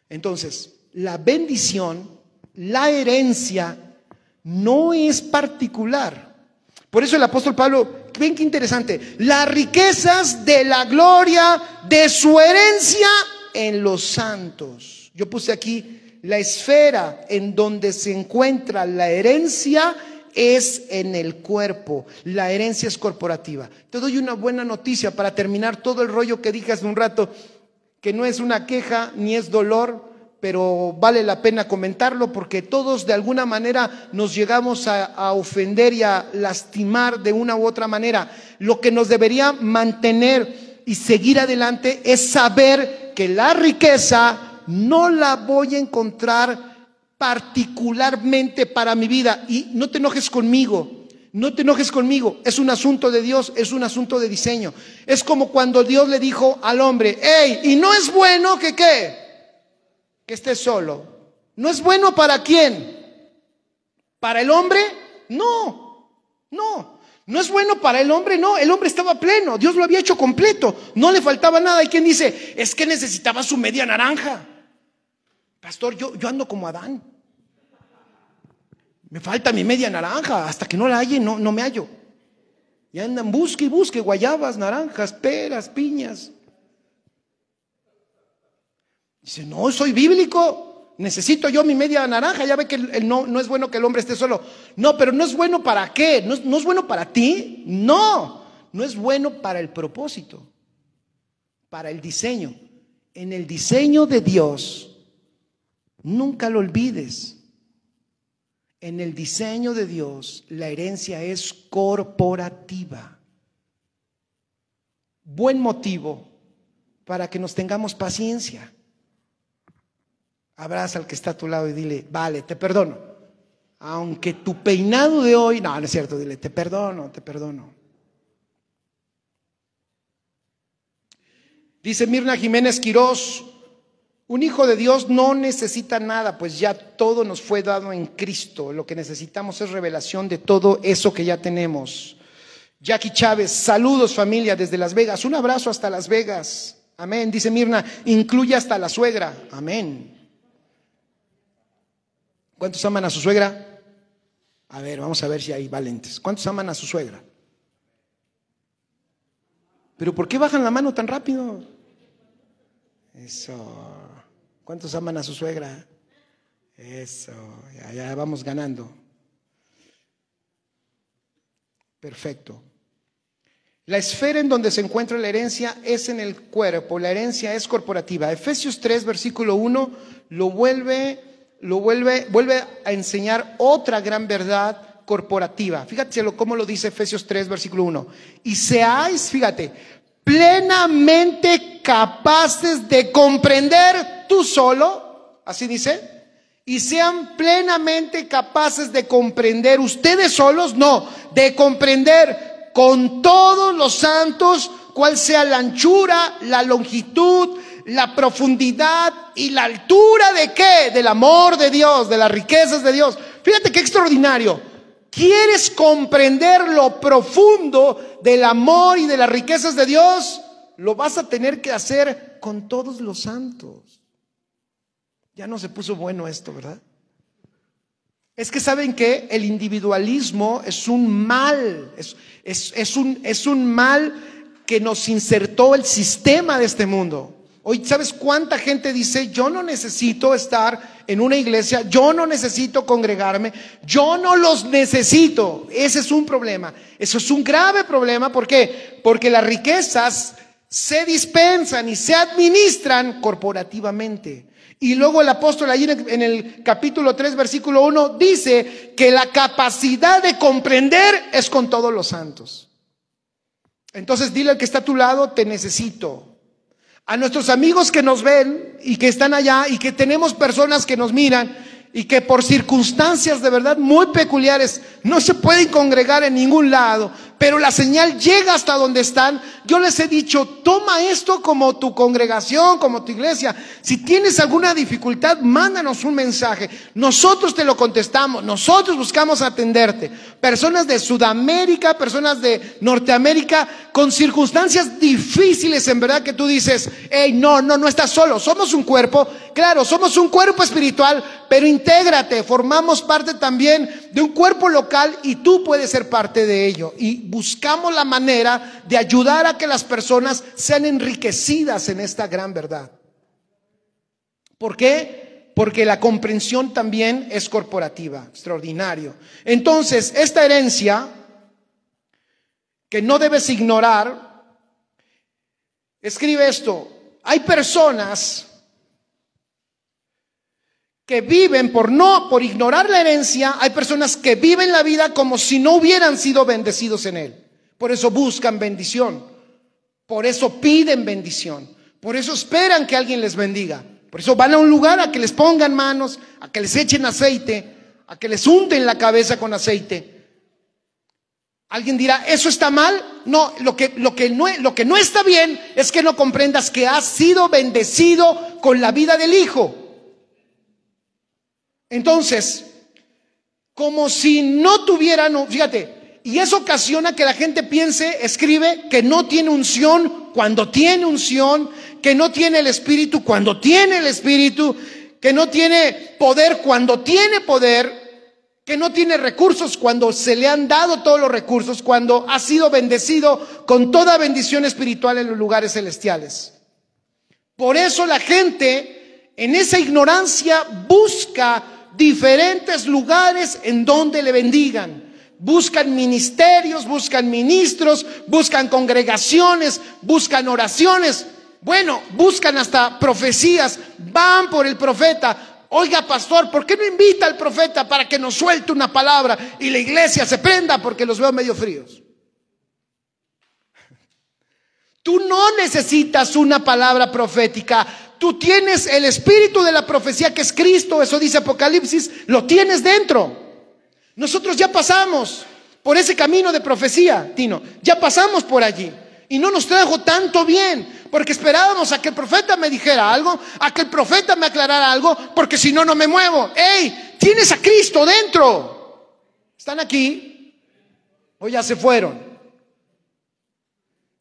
Entonces, la bendición, la herencia no es particular. Por eso el apóstol Pablo, ven qué interesante, las riquezas de la gloria de su herencia en los santos. Yo puse aquí la esfera en donde se encuentra la herencia es en el cuerpo, la herencia es corporativa. Te doy una buena noticia para terminar todo el rollo que dije hace un rato, que no es una queja ni es dolor, pero vale la pena comentarlo porque todos de alguna manera nos llegamos a, ofender y a lastimar de una u otra manera. Lo que nos debería mantener y seguir adelante es saber que la riqueza no la voy a encontrar particularmente para mi vida. Y no te enojes conmigo, no te enojes conmigo, es un asunto de Dios, es un asunto de diseño. Es como cuando Dios le dijo al hombre, hey, y no es bueno que qué que esté solo. ¿No es bueno para quién? ¿Para el hombre? No, no. No es bueno para el hombre, no. El hombre estaba pleno, Dios lo había hecho completo, no le faltaba nada. y quien dice, es que necesitaba su media naranja. Pastor, yo, yo ando como Adán. Me falta mi media naranja, hasta que no la halle no, no me hallo. Y andan, busque y busque guayabas, naranjas, peras, piñas. Dice, no, soy bíblico. Necesito yo mi media naranja. Ya ve que no, no, es bueno que el hombre esté solo. No, pero no es bueno para qué. no es bueno para ti. No, no es bueno para el propósito, para el diseño. En el diseño de Dios, nunca lo olvides. En el diseño de Dios, la herencia es corporativa. Buen motivo para que nos tengamos paciencia. Abraza al que está a tu lado y dile, vale, te perdono. Aunque tu peinado de hoy, no, no es cierto, dile, te perdono, te perdono. Dice Mirna Jiménez Quirós, un hijo de Dios no necesita nada, pues ya todo nos fue dado en Cristo. Lo que necesitamos es revelación de todo eso que ya tenemos. Jackie Chávez, saludos familia desde Las Vegas. Un abrazo hasta Las Vegas. Amén. Dice Mirna, incluye hasta la suegra. Amén. ¿Cuántos aman a su suegra? A ver, vamos a ver si hay valentes. ¿Cuántos aman a su suegra? ¿Pero por qué bajan la mano tan rápido? Eso. ¿Cuántos aman a su suegra? Eso, ya, ya vamos ganando. Perfecto. La esfera en donde se encuentra la herencia es en el cuerpo, la herencia es corporativa. Efesios 3, versículo 1, lo vuelve lo vuelve, vuelve a enseñar otra gran verdad corporativa. Fíjate cómo lo dice Efesios 3, versículo 1. Y seáis, fíjate, plenamente capaces de comprender tú solo, así dice, y sean plenamente capaces de comprender ustedes solos, no, de comprender con todos los santos cuál sea la anchura, la longitud, la profundidad y la altura de qué? Del amor de Dios, de las riquezas de Dios. Fíjate qué extraordinario. ¿Quieres comprender lo profundo del amor y de las riquezas de Dios? Lo vas a tener que hacer con todos los santos. Ya no se puso bueno esto, ¿verdad? Es que saben que el individualismo es un mal, es, es un mal que nos insertó el sistema de este mundo. Hoy, ¿sabes cuánta gente dice, yo no necesito estar en una iglesia, yo no necesito congregarme, yo no los necesito? Ese es un problema. Eso es un grave problema. ¿Por qué? Porque las riquezas se dispensan y se administran corporativamente. Y luego el apóstol allí en el capítulo 3, versículo 1, dice que la capacidad de comprender es con todos los santos. Entonces dile al que está a tu lado, te necesito a nuestros amigos que nos ven y que están allá y que tenemos personas que nos miran y que por circunstancias de verdad muy peculiares no se pueden congregar en ningún lado, pero la señal llega hasta donde están, yo les he dicho, toma esto como tu congregación, como tu iglesia. Si tienes alguna dificultad, mándanos un mensaje. Nosotros te lo contestamos, nosotros buscamos atenderte. Personas de Sudamérica, personas de Norteamérica, con circunstancias difíciles, en verdad que tú dices, hey, no, no, no estás solo, somos un cuerpo, claro, somos un cuerpo espiritual, pero intégrate, formamos parte también de un cuerpo local y tú puedes ser parte de ello. Y buscamos la manera de ayudar a que las personas sean enriquecidas en esta gran verdad. ¿Por qué? Porque la comprensión también es corporativa, extraordinario. Entonces, esta herencia que no debes ignorar, escribe esto, hay personas que viven por no, por ignorar la herencia, hay personas que viven la vida como si no hubieran sido bendecidos en él. Por eso buscan bendición, por eso piden bendición, por eso esperan que alguien les bendiga, por eso van a un lugar a que les pongan manos, a que les echen aceite, a que les unten la cabeza con aceite. Alguien dirá, ¿eso está mal? No, lo que, lo que no, lo que no está bien es que no comprendas que has sido bendecido con la vida del Hijo. Entonces, como si no tuvieran, fíjate, y eso ocasiona que la gente piense, escribe, que no tiene unción cuando tiene unción, que no tiene el Espíritu cuando tiene el Espíritu, que no tiene poder cuando tiene poder, que no tiene recursos cuando se le han dado todos los recursos, cuando ha sido bendecido con toda bendición espiritual en los lugares celestiales. Por eso la gente en esa ignorancia busca diferentes lugares en donde le bendigan. Buscan ministerios, buscan ministros, buscan congregaciones, buscan oraciones. Bueno, buscan hasta profecías, van por el profeta, Oiga, pastor, ¿por qué no invita al profeta para que nos suelte una palabra y la iglesia se prenda? Porque los veo medio fríos. Tú no necesitas una palabra profética. Tú tienes el espíritu de la profecía que es Cristo, eso dice Apocalipsis, lo tienes dentro. Nosotros ya pasamos por ese camino de profecía, Tino, ya pasamos por allí. Y no nos trajo tanto bien, porque esperábamos a que el profeta me dijera algo, a que el profeta me aclarara algo, porque si no, no me muevo. ¡Ey! Tienes a Cristo dentro. ¿Están aquí? ¿O ya se fueron?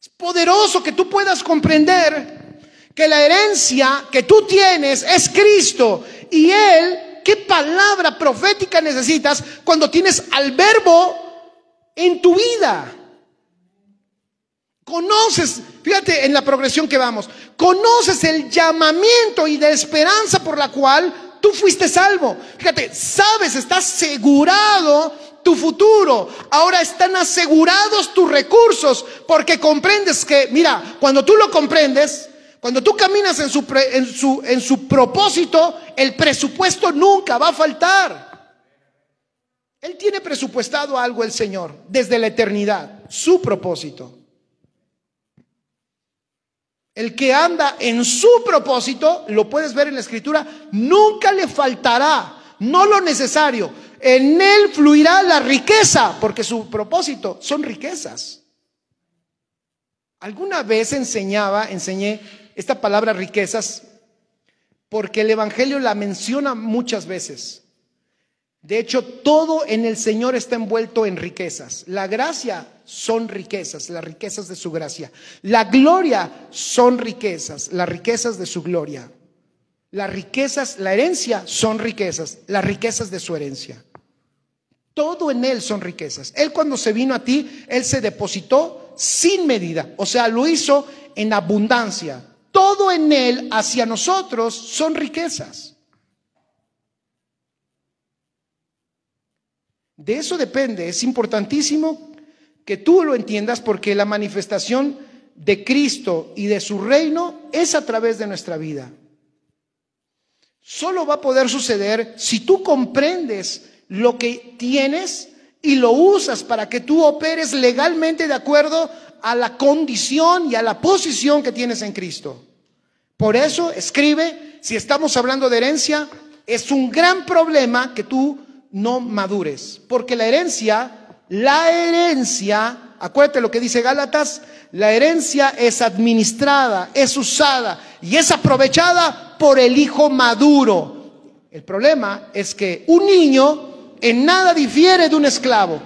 Es poderoso que tú puedas comprender que la herencia que tú tienes es Cristo y Él, ¿qué palabra profética necesitas cuando tienes al verbo en tu vida? Conoces, fíjate en la progresión que vamos, conoces el llamamiento y la esperanza por la cual tú fuiste salvo. Fíjate, sabes, estás asegurado tu futuro. Ahora están asegurados tus recursos porque comprendes que, mira, cuando tú lo comprendes, cuando tú caminas en su, en su, en su propósito, el presupuesto nunca va a faltar. Él tiene presupuestado algo el Señor desde la eternidad, su propósito. El que anda en su propósito, lo puedes ver en la escritura, nunca le faltará, no lo necesario, en Él fluirá la riqueza, porque su propósito son riquezas. Alguna vez enseñaba, enseñé esta palabra riquezas, porque el Evangelio la menciona muchas veces. De hecho, todo en el Señor está envuelto en riquezas. La gracia son riquezas, las riquezas de su gracia. La gloria son riquezas, las riquezas de su gloria. Las riquezas, la herencia son riquezas, las riquezas de su herencia. Todo en Él son riquezas. Él cuando se vino a ti, Él se depositó sin medida. O sea, lo hizo en abundancia. Todo en Él hacia nosotros son riquezas. De eso depende. Es importantísimo que tú lo entiendas porque la manifestación de Cristo y de su reino es a través de nuestra vida. Solo va a poder suceder si tú comprendes lo que tienes y lo usas para que tú operes legalmente de acuerdo a la condición y a la posición que tienes en Cristo. Por eso escribe, si estamos hablando de herencia, es un gran problema que tú no madures, porque la herencia, la herencia, acuérdate lo que dice Gálatas, la herencia es administrada, es usada y es aprovechada por el hijo maduro. El problema es que un niño en nada difiere de un esclavo.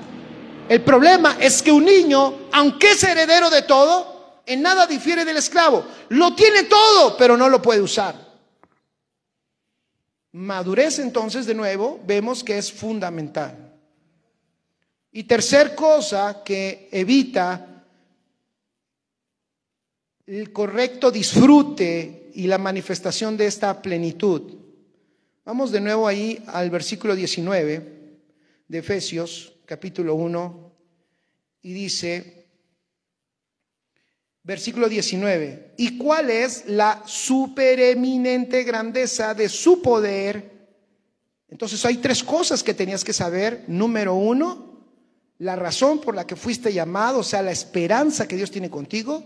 El problema es que un niño, aunque es heredero de todo, en nada difiere del esclavo. Lo tiene todo, pero no lo puede usar. Madurez entonces, de nuevo, vemos que es fundamental. Y tercer cosa que evita el correcto disfrute y la manifestación de esta plenitud. Vamos de nuevo ahí al versículo 19. Efesios, capítulo 1, y dice, versículo 19, ¿y cuál es la supereminente grandeza de su poder? Entonces hay tres cosas que tenías que saber. Número uno, la razón por la que fuiste llamado, o sea, la esperanza que Dios tiene contigo.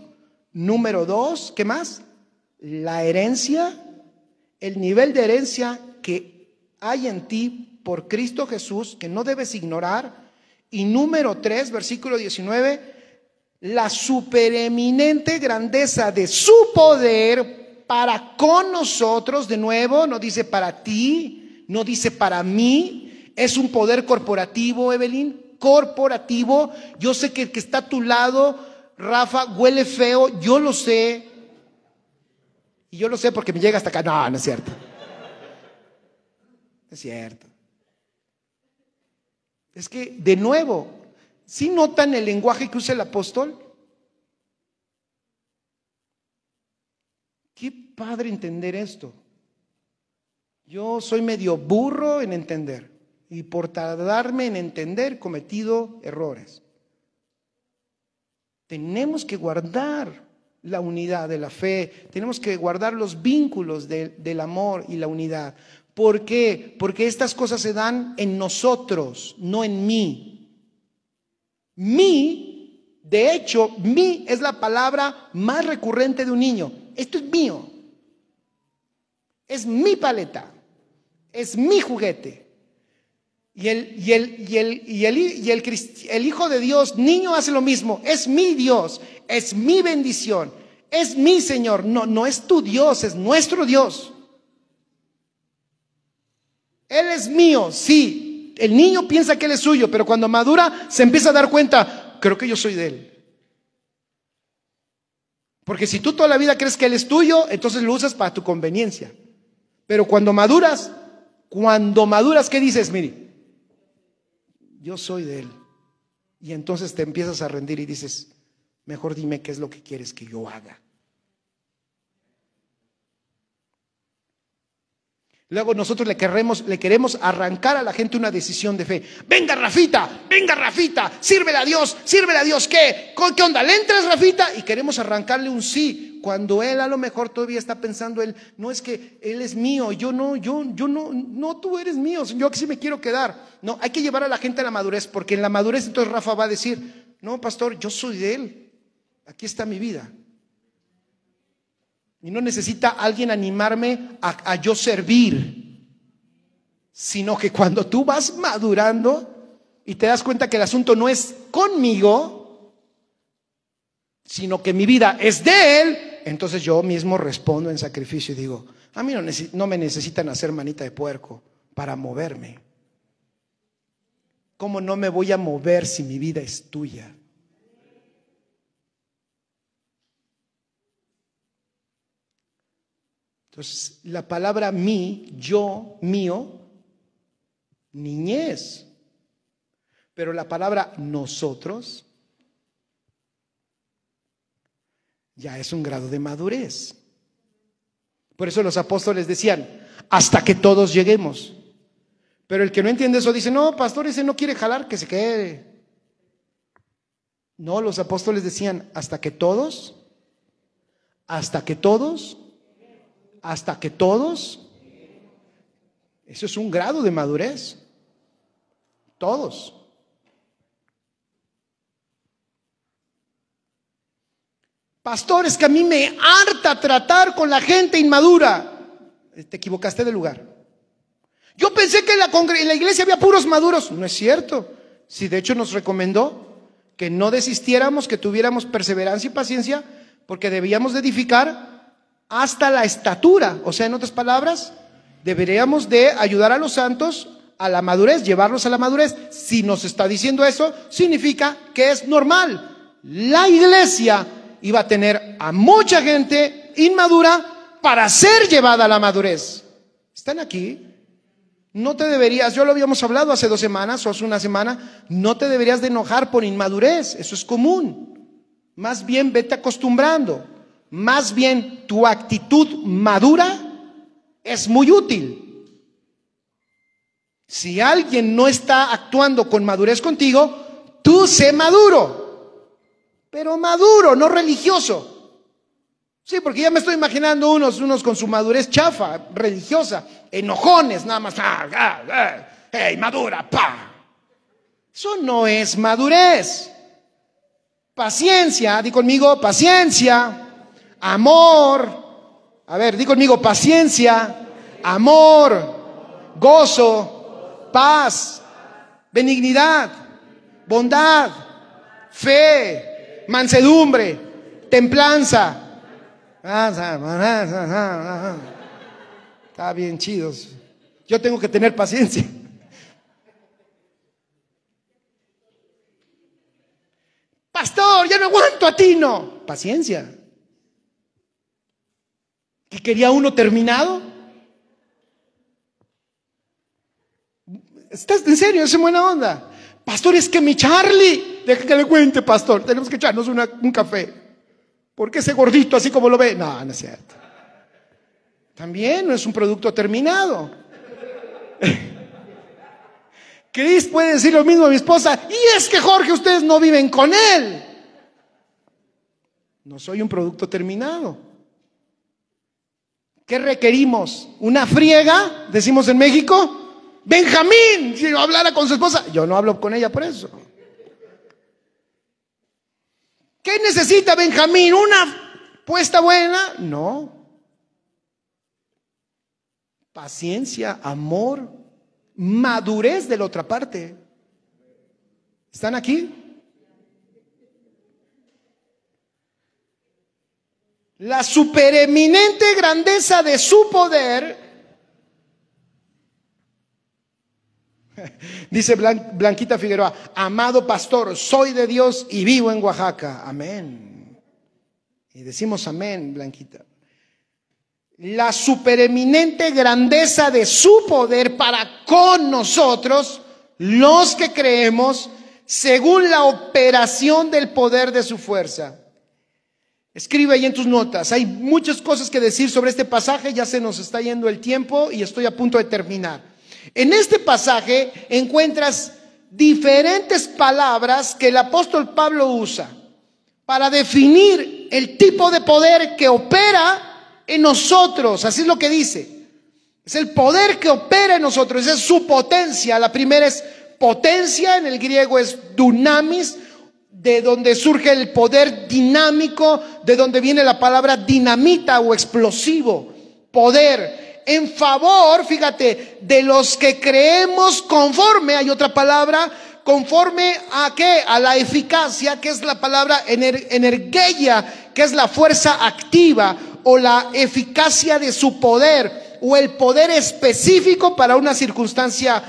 Número dos, ¿qué más? La herencia, el nivel de herencia que hay en ti por Cristo Jesús, que no debes ignorar. Y número 3, versículo 19, la supereminente grandeza de su poder para con nosotros, de nuevo, no dice para ti, no dice para mí, es un poder corporativo, Evelyn, corporativo. Yo sé que el que está a tu lado, Rafa, huele feo, yo lo sé. Y yo lo sé porque me llega hasta acá. No, no es cierto. Es cierto. Es que, de nuevo, si ¿sí notan el lenguaje que usa el apóstol? Qué padre entender esto. Yo soy medio burro en entender y por tardarme en entender cometido errores. Tenemos que guardar la unidad de la fe, tenemos que guardar los vínculos del amor y la unidad, ¿Por qué? Porque estas cosas se dan en nosotros, no en mí. Mi, de hecho, mi es la palabra más recurrente de un niño. Esto es mío. Es mi paleta. Es mi juguete. Y el, y el, y el, y el, y el, el Hijo de Dios, niño, hace lo mismo. Es mi Dios. Es mi bendición. Es mi Señor. No, no es tu Dios, es nuestro Dios. Él es mío, sí. El niño piensa que él es suyo, pero cuando madura se empieza a dar cuenta, creo que yo soy de él. Porque si tú toda la vida crees que él es tuyo, entonces lo usas para tu conveniencia. Pero cuando maduras, cuando maduras, ¿qué dices? Mire, yo soy de él. Y entonces te empiezas a rendir y dices, mejor dime qué es lo que quieres que yo haga. Luego nosotros le queremos, le queremos arrancar a la gente una decisión de fe. Venga Rafita, venga Rafita, sírvele a Dios, sírvele a Dios qué, qué onda, le entras Rafita y queremos arrancarle un sí, cuando él a lo mejor todavía está pensando él, no es que él es mío, yo no, yo, yo no, no tú eres mío, yo aquí sí me quiero quedar. No, hay que llevar a la gente a la madurez, porque en la madurez entonces Rafa va a decir, no pastor, yo soy de él, aquí está mi vida, y no necesita alguien animarme a, yo servir, sino que cuando tú vas madurando y te das cuenta que el asunto no es conmigo, sino que mi vida es de Él, entonces yo mismo respondo en sacrificio y digo, a mí no me necesitan hacer manita de puerco para moverme. ¿Cómo no me voy a mover si mi vida es tuya? Entonces, la palabra mí, yo, mío, niñez. Pero la palabra nosotros ya es un grado de madurez. Por eso los apóstoles decían, hasta que todos lleguemos. Pero el que no entiende eso dice, no, pastor, ese no quiere jalar, que se quede. No, los apóstoles decían, hasta que todos, hasta que todos hasta que todos. Eso es un grado de madurez. Todos. Pastores que a mí me harta tratar con la gente inmadura. Eh, te equivocaste de lugar. Yo pensé que en la, la iglesia había puros maduros. No es cierto. Si de hecho nos recomendó que no desistiéramos, que tuviéramos perseverancia y paciencia, porque debíamos de edificar hasta la estatura. O sea, en otras palabras, deberíamos de ayudar a los santos a la madurez, llevarlos a la madurez. Si nos está diciendo eso, significa que es normal. La iglesia iba a tener a mucha gente inmadura para ser llevada a la madurez. ¿Están aquí? No te deberías, yo lo habíamos hablado hace dos semanas o hace una semana, no te deberías de enojar por inmadurez, eso es común. Más bien vete acostumbrando. Más bien tu actitud madura es muy útil. Si alguien no está actuando con madurez contigo, tú sé maduro, pero maduro, no religioso. Sí, porque ya me estoy imaginando unos, unos con su madurez chafa, religiosa, enojones, nada más. Ah, ah, ah, madura, pa. Eso no es madurez. Paciencia, di conmigo, paciencia amor. A ver, di conmigo, paciencia, amor, gozo, paz, benignidad, bondad, fe, mansedumbre, templanza. Está bien chidos. Yo tengo que tener paciencia. Pastor, ya no aguanto a ti, no. Paciencia que quería uno terminado. ¿Estás en serio? Es buena onda. Pastor, es que mi Charlie, deja que le cuente, pastor, tenemos que echarnos un café. ¿Por qué ese gordito, así como lo ve, no, no es cierto. También no es un producto terminado. Cris puede decir lo mismo a mi esposa, y es que Jorge, ustedes no viven con él. No soy un producto terminado. ¿Qué requerimos? ¿Una friega? Decimos en México. Benjamín, si hablara con su esposa. Yo no hablo con ella por eso. ¿Qué necesita Benjamín? ¿Una puesta buena? No. Paciencia, amor, madurez de la otra parte. ¿Están aquí? la supereminente grandeza de su poder, dice Blanquita Figueroa, amado pastor, soy de Dios y vivo en Oaxaca. Amén. Y decimos amén, Blanquita. La supereminente grandeza de su poder para con nosotros, los que creemos, según la operación del poder de su fuerza. Escribe ahí en tus notas. Hay muchas cosas que decir sobre este pasaje, ya se nos está yendo el tiempo y estoy a punto de terminar. En este pasaje encuentras diferentes palabras que el apóstol Pablo usa para definir el tipo de poder que opera en nosotros. Así es lo que dice. Es el poder que opera en nosotros, Esa es su potencia. La primera es potencia, en el griego es dunamis, de donde surge el poder dinámico, de donde viene la palabra dinamita o explosivo, poder, en favor, fíjate, de los que creemos conforme, hay otra palabra, conforme a qué? A la eficacia, que es la palabra energía, que es la fuerza activa o la eficacia de su poder o el poder específico para una circunstancia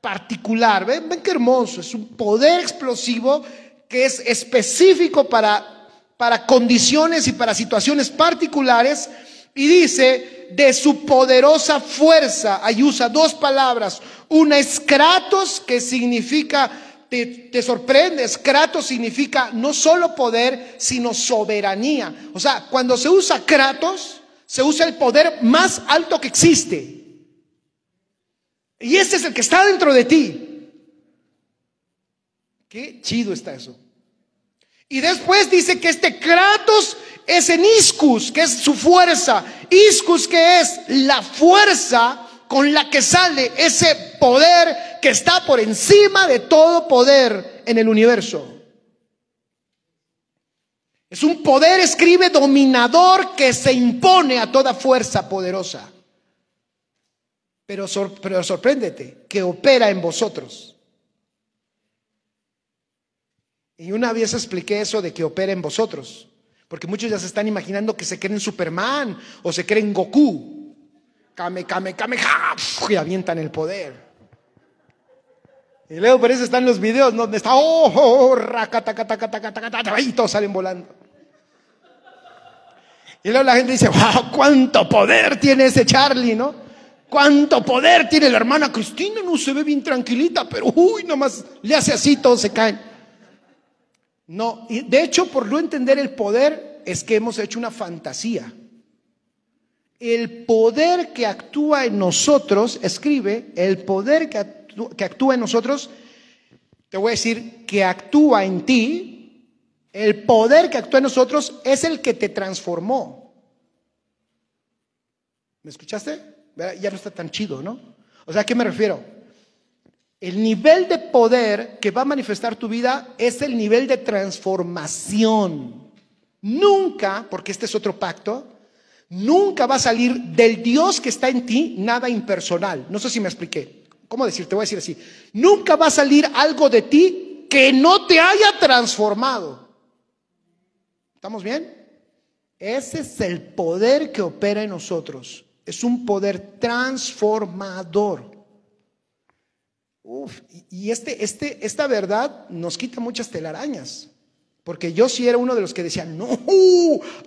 particular. ¿Ven? ¿Ven qué hermoso? Es un poder explosivo que es específico para, para condiciones y para situaciones particulares. Y dice, de su poderosa fuerza, ahí usa dos palabras, una es kratos, que significa, te, te sorprende, kratos significa no solo poder, sino soberanía. O sea, cuando se usa kratos, se usa el poder más alto que existe. Y ese es el que está dentro de ti. Qué chido está eso. Y después dice que este Kratos es en Iscus, que es su fuerza. Iscus, que es la fuerza con la que sale ese poder que está por encima de todo poder en el universo. Es un poder, escribe, dominador que se impone a toda fuerza poderosa. Pero, sorpréndete, que opera en vosotros. Y una vez expliqué eso de que opera en vosotros, porque muchos ya se están imaginando que se creen Superman o se creen Goku. Kame, kame, kame, ja, y avientan el poder. Y luego por eso están los videos donde está, oh, oh, y todos salen volando. Y luego la gente dice, wow, cuánto poder tiene ese Charlie, ¿no? Cuánto poder tiene la hermana Cristina, no se ve bien tranquilita, pero uy, nomás le hace así, todos se caen. No, y de hecho, por no entender el poder, es que hemos hecho una fantasía. El poder que actúa en nosotros, escribe, el poder que actúa, que actúa en nosotros, te voy a decir, que actúa en ti, el poder que actúa en nosotros es el que te transformó. ¿Me escuchaste? Ya no está tan chido, ¿no? O sea, ¿a qué me refiero? El nivel de poder que va a manifestar tu vida es el nivel de transformación. Nunca, porque este es otro pacto, nunca va a salir del Dios que está en ti nada impersonal. No sé si me expliqué. ¿Cómo decir? Te voy a decir así. Nunca va a salir algo de ti que no te haya transformado. ¿Estamos bien? Ese es el poder que opera en nosotros. Es un poder transformador y este, este, esta verdad nos quita muchas telarañas. Porque yo sí era uno de los que decían no,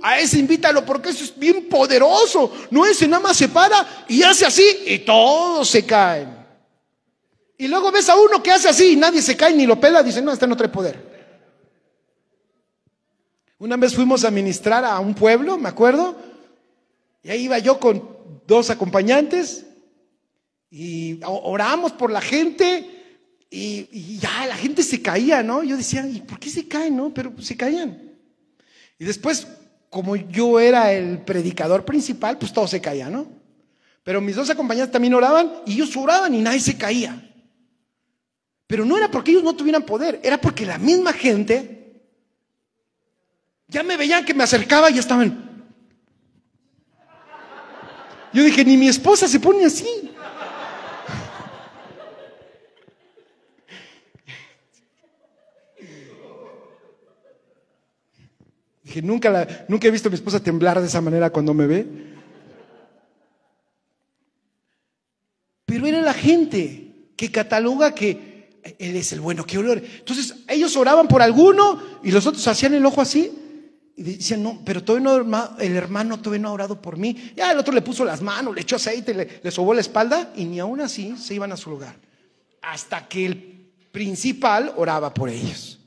a ese invítalo porque eso es bien poderoso. No, ese nada más se para y hace así y todos se caen. Y luego ves a uno que hace así y nadie se cae ni lo pela, dice, no, está en otro poder. Una vez fuimos a ministrar a un pueblo, me acuerdo, y ahí iba yo con dos acompañantes y oramos por la gente y, ya la gente se caía, ¿no? Yo decía, ¿y por qué se caen, no? Pero pues, se caían. Y después, como yo era el predicador principal, pues todo se caía ¿no? Pero mis dos acompañantes también oraban y ellos oraban y nadie se caía. Pero no era porque ellos no tuvieran poder, era porque la misma gente ya me veían que me acercaba y ya estaban. Yo dije, ni mi esposa se pone así. que nunca, nunca he visto a mi esposa temblar de esa manera cuando me ve. Pero era la gente que cataloga que él es el bueno, que olor. Entonces, ellos oraban por alguno y los otros hacían el ojo así. Y decían, no, pero todavía no, el hermano todavía no ha orado por mí. Ya el otro le puso las manos, le echó aceite, le, le sobó la espalda y ni aún así se iban a su lugar. Hasta que el principal oraba por ellos.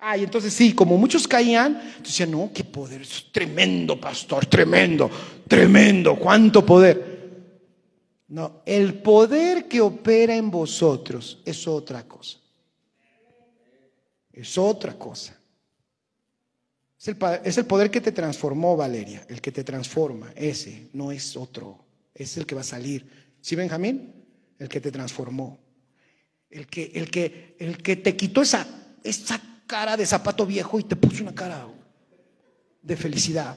Ah, entonces sí, como muchos caían, decían, no, qué poder, es tremendo, pastor, tremendo, tremendo, cuánto poder. No, el poder que opera en vosotros es otra cosa. Es otra cosa. Es el, es el poder que te transformó, Valeria, el que te transforma, ese, no es otro, es el que va a salir. ¿Sí, Benjamín? El que te transformó. El que, el que, el que te quitó esa, esa cara de zapato viejo y te puso una cara de felicidad.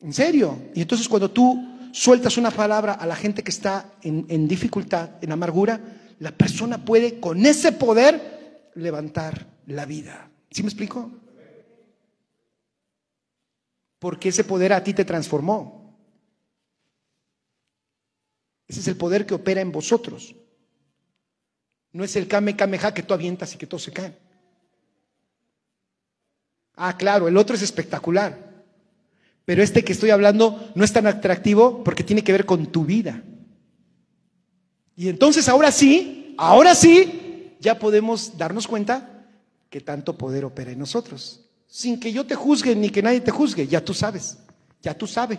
En serio. Y entonces cuando tú sueltas una palabra a la gente que está en, dificultad, en amargura, la persona puede con ese poder levantar la vida. ¿Sí me explico? Porque ese poder a ti te transformó. Ese es el poder que opera en vosotros. No es el kame ja, que tú avientas y que todo se cae Ah, claro, el otro es espectacular. Pero este que estoy hablando no es tan atractivo porque tiene que ver con tu vida. Y entonces ahora sí, ahora sí, ya podemos darnos cuenta que tanto poder opera en nosotros. Sin que yo te juzgue ni que nadie te juzgue, ya tú sabes, ya tú sabes.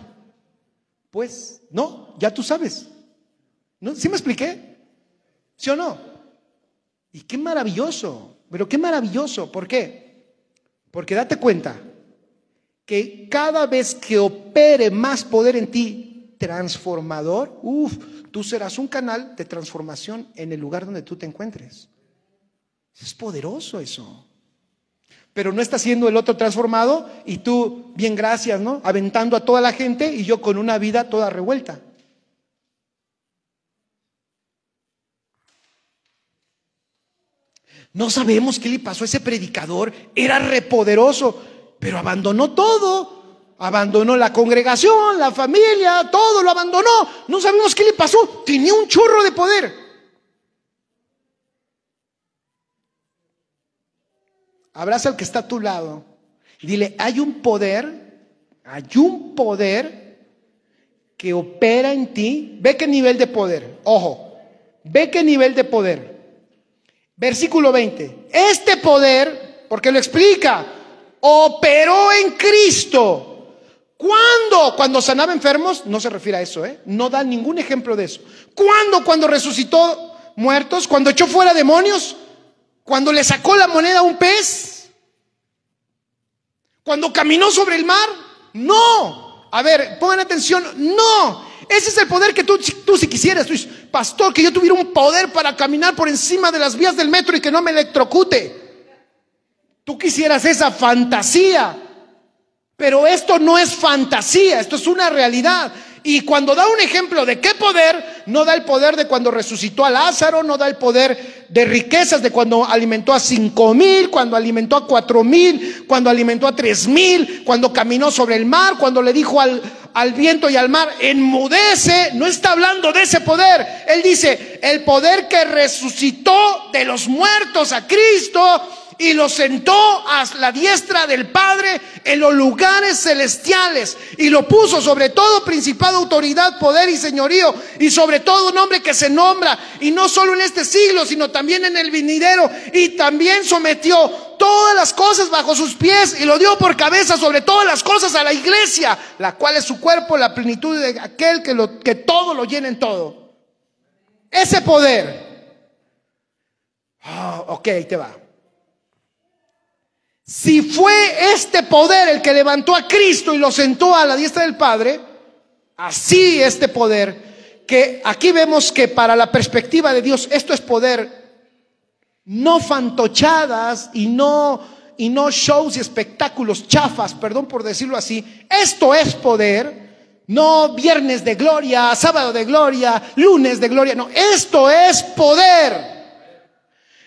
Pues, no, ya tú sabes. ¿No? ¿Sí me expliqué? ¿Sí o no? Y qué maravilloso, pero qué maravilloso, ¿por qué? Porque date cuenta que cada vez que opere más poder en ti, transformador, uff, tú serás un canal de transformación en el lugar donde tú te encuentres. Es poderoso eso. Pero no está siendo el otro transformado y tú, bien gracias, ¿no? Aventando a toda la gente y yo con una vida toda revuelta. No sabemos qué le pasó a ese predicador. Era repoderoso, pero abandonó todo. Abandonó la congregación, la familia, todo lo abandonó. No sabemos qué le pasó. Tenía un chorro de poder. Abraza al que está a tu lado. Dile, hay un poder, hay un poder que opera en ti. Ve qué nivel de poder. Ojo, ve qué nivel de poder. Versículo 20. Este poder, porque lo explica, operó en Cristo. ¿Cuándo? Cuando sanaba enfermos, no se refiere a eso, ¿eh? no da ningún ejemplo de eso. ¿Cuándo? Cuando resucitó muertos, cuando echó fuera demonios, cuando le sacó la moneda a un pez, cuando caminó sobre el mar. No, a ver, pongan atención, no, ese es el poder que tú, tú si quisieras, tú Pastor, que yo tuviera un poder para caminar por encima de las vías del metro y que no me electrocute. Tú quisieras esa fantasía. Pero esto no es fantasía, esto es una realidad. Y cuando da un ejemplo de qué poder, no da el poder de cuando resucitó a Lázaro, no da el poder de riquezas, de cuando alimentó a cinco mil, cuando alimentó a cuatro mil, cuando alimentó a tres mil, cuando caminó sobre el mar, cuando le dijo al, al viento y al mar, enmudece, no está hablando de ese poder. Él dice, el poder que resucitó de los muertos a Cristo y lo sentó a la diestra del Padre en los lugares celestiales y lo puso sobre todo principado, autoridad, poder y señorío y sobre todo nombre que se nombra y no solo en este siglo sino también en el vinidero y también sometió todas las cosas bajo sus pies y lo dio por cabeza sobre todas las cosas a la iglesia, la cual es su cuerpo, la plenitud de aquel que, lo, que todo lo llena en todo. Ese poder. Ah, ok, te va. Si fue este poder el que levantó a Cristo y lo sentó a la diestra del Padre, así este poder, que aquí vemos que para la perspectiva de Dios esto es poder, no fantochadas y no, y no shows y espectáculos chafas, perdón por decirlo así, esto es poder, no viernes de gloria, sábado de gloria, lunes de gloria, no, esto es poder.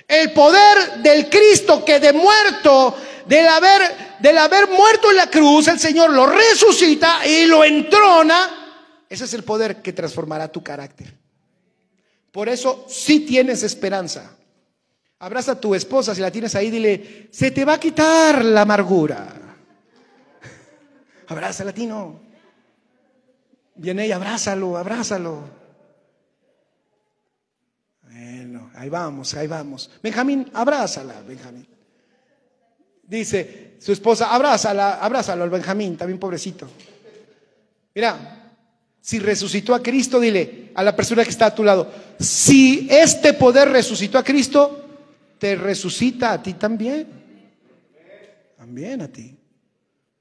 El poder del Cristo que de muerto, del haber, del haber muerto en la cruz, el Señor lo resucita y lo entrona. Ese es el poder que transformará tu carácter. Por eso sí tienes esperanza. Abraza a tu esposa, si la tienes ahí, dile, se te va a quitar la amargura. Abraza, latino. Viene y abrázalo, abrázalo. Ahí vamos, ahí vamos. Benjamín, abrázala, Benjamín. Dice su esposa, abrázala, abrázalo al Benjamín, también pobrecito. Mira, si resucitó a Cristo, dile a la persona que está a tu lado, si este poder resucitó a Cristo, te resucita a ti también. También a ti.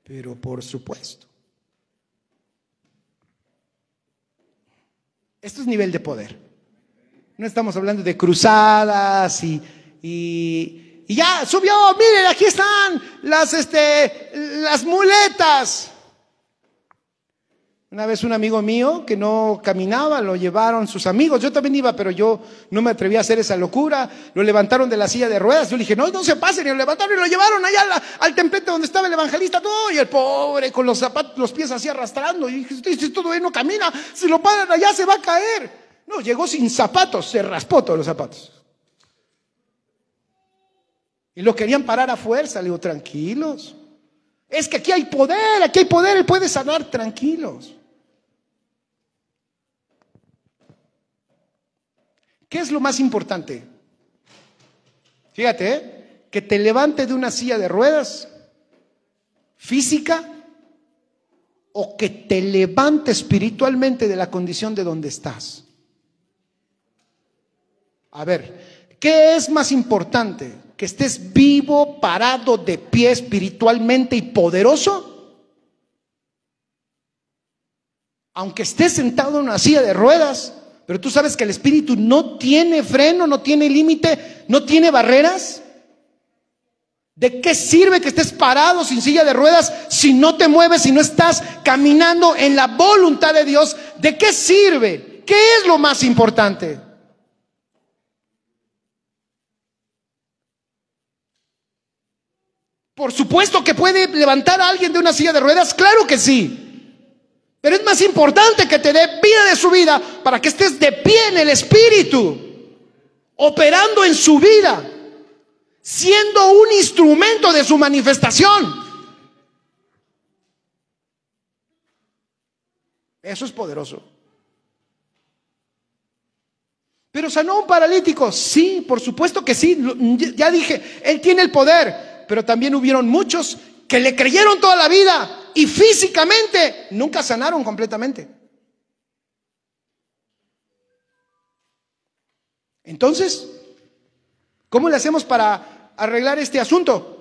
Pero por supuesto. Esto es nivel de poder. No estamos hablando de cruzadas y, y, ya, subió, miren, aquí están las, este, las muletas. Una vez un amigo mío que no caminaba, lo llevaron sus amigos, yo también iba, pero yo no me atreví a hacer esa locura, lo levantaron de la silla de ruedas, yo le dije, no, no se pasen, y lo levantaron y lo llevaron allá al, al templete donde estaba el evangelista, todo y el pobre con los zapatos, los pies así arrastrando, y dije, si todo él no camina, si lo paran allá se va a caer. No, llegó sin zapatos, se raspó todos los zapatos. Y lo querían parar a fuerza, le digo, tranquilos. Es que aquí hay poder, aquí hay poder, él puede sanar, tranquilos. ¿Qué es lo más importante? Fíjate, ¿eh? que te levante de una silla de ruedas física o que te levante espiritualmente de la condición de donde estás. A ver, ¿qué es más importante? ¿Que estés vivo, parado, de pie espiritualmente y poderoso? Aunque estés sentado en una silla de ruedas, pero tú sabes que el espíritu no tiene freno, no tiene límite, no tiene barreras. ¿De qué sirve que estés parado sin silla de ruedas si no te mueves, si no estás caminando en la voluntad de Dios? ¿De qué sirve? ¿Qué es lo más importante? Por supuesto que puede levantar a alguien de una silla de ruedas, claro que sí. Pero es más importante que te dé vida de su vida para que estés de pie en el Espíritu, operando en su vida, siendo un instrumento de su manifestación. Eso es poderoso. Pero sanó un paralítico, sí, por supuesto que sí. Ya dije, él tiene el poder pero también hubieron muchos que le creyeron toda la vida y físicamente nunca sanaron completamente. Entonces, ¿cómo le hacemos para arreglar este asunto?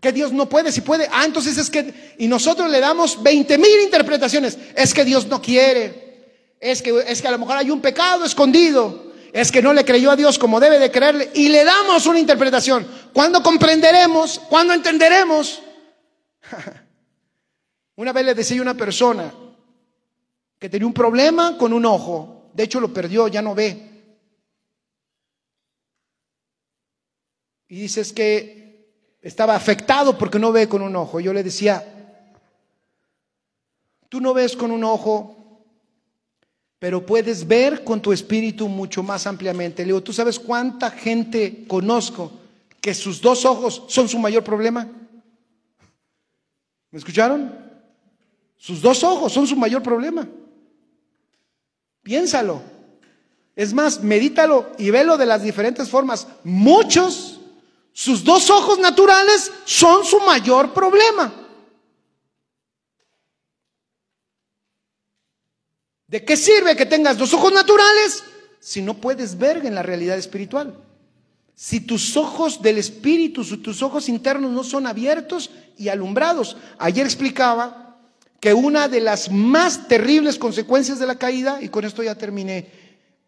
Que Dios no puede, si puede. Ah, entonces es que, y nosotros le damos 20 mil interpretaciones. Es que Dios no quiere. Es que, es que a lo mejor hay un pecado escondido es que no le creyó a Dios como debe de creerle y le damos una interpretación. ¿Cuándo comprenderemos? ¿Cuándo entenderemos? una vez le decía a una persona que tenía un problema con un ojo, de hecho lo perdió, ya no ve. Y dices que estaba afectado porque no ve con un ojo. Yo le decía, tú no ves con un ojo, pero puedes ver con tu espíritu mucho más ampliamente. Le digo, ¿tú sabes cuánta gente conozco que sus dos ojos son su mayor problema? ¿Me escucharon? Sus dos ojos son su mayor problema. Piénsalo. Es más, medítalo y velo de las diferentes formas. Muchos, sus dos ojos naturales son su mayor problema. ¿De qué sirve que tengas los ojos naturales si no puedes ver en la realidad espiritual? Si tus ojos del espíritu, si tus ojos internos no son abiertos y alumbrados. Ayer explicaba que una de las más terribles consecuencias de la caída, y con esto ya terminé,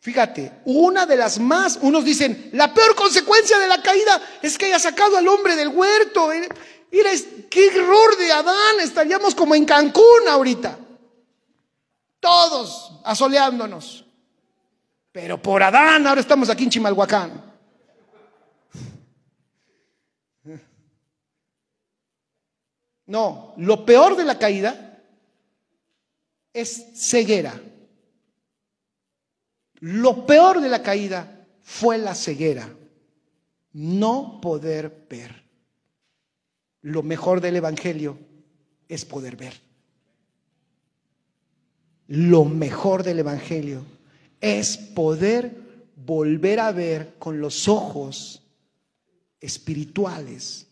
fíjate, una de las más, unos dicen, la peor consecuencia de la caída es que haya sacado al hombre del huerto. Mira, qué error de Adán, estaríamos como en Cancún ahorita. Todos asoleándonos. Pero por Adán ahora estamos aquí en Chimalhuacán. No, lo peor de la caída es ceguera. Lo peor de la caída fue la ceguera, no poder ver. Lo mejor del Evangelio es poder ver lo mejor del Evangelio es poder volver a ver con los ojos espirituales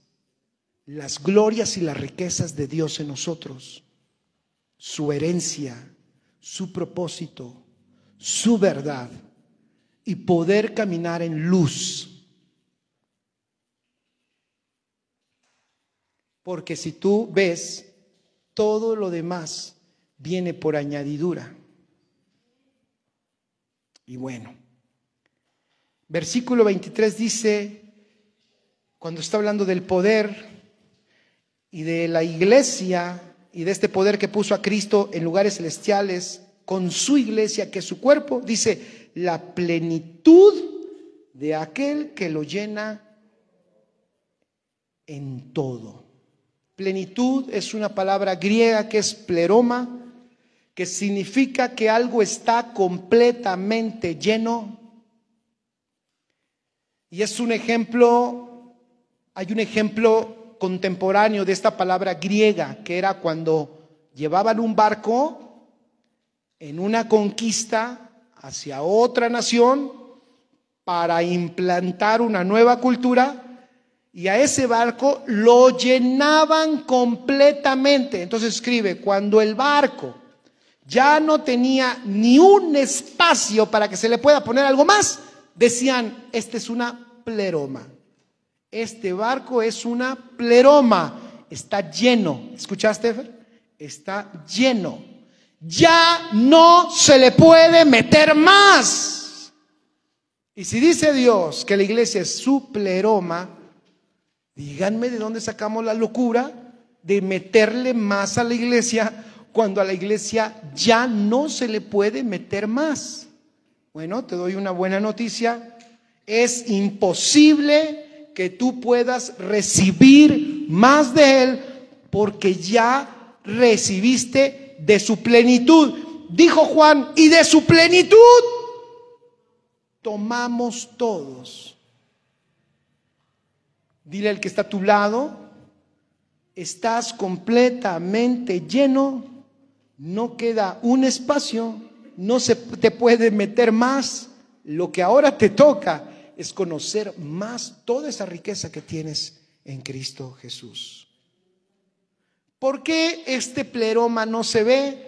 las glorias y las riquezas de Dios en nosotros, su herencia, su propósito, su verdad y poder caminar en luz. Porque si tú ves todo lo demás, viene por añadidura. Y bueno, versículo 23 dice, cuando está hablando del poder y de la iglesia y de este poder que puso a Cristo en lugares celestiales con su iglesia, que es su cuerpo, dice, la plenitud de aquel que lo llena en todo. Plenitud es una palabra griega que es pleroma, que significa que algo está completamente lleno. Y es un ejemplo, hay un ejemplo contemporáneo de esta palabra griega, que era cuando llevaban un barco en una conquista hacia otra nación para implantar una nueva cultura, y a ese barco lo llenaban completamente. Entonces escribe, cuando el barco ya no tenía ni un espacio para que se le pueda poner algo más, decían, este es una pleroma. Este barco es una pleroma. Está lleno. ¿Escuchaste, Está lleno. Ya no se le puede meter más. Y si dice Dios que la iglesia es su pleroma, díganme de dónde sacamos la locura de meterle más a la iglesia cuando a la iglesia ya no se le puede meter más? Bueno, te doy una buena noticia. Es imposible que tú puedas recibir más de Él porque ya recibiste de su plenitud. Dijo Juan, y de su plenitud tomamos todos. Dile al que está a tu lado, estás completamente lleno no queda un espacio, no se te puede meter más. Lo que ahora te toca es conocer más toda esa riqueza que tienes en Cristo Jesús. ¿Por qué este pleroma no se ve?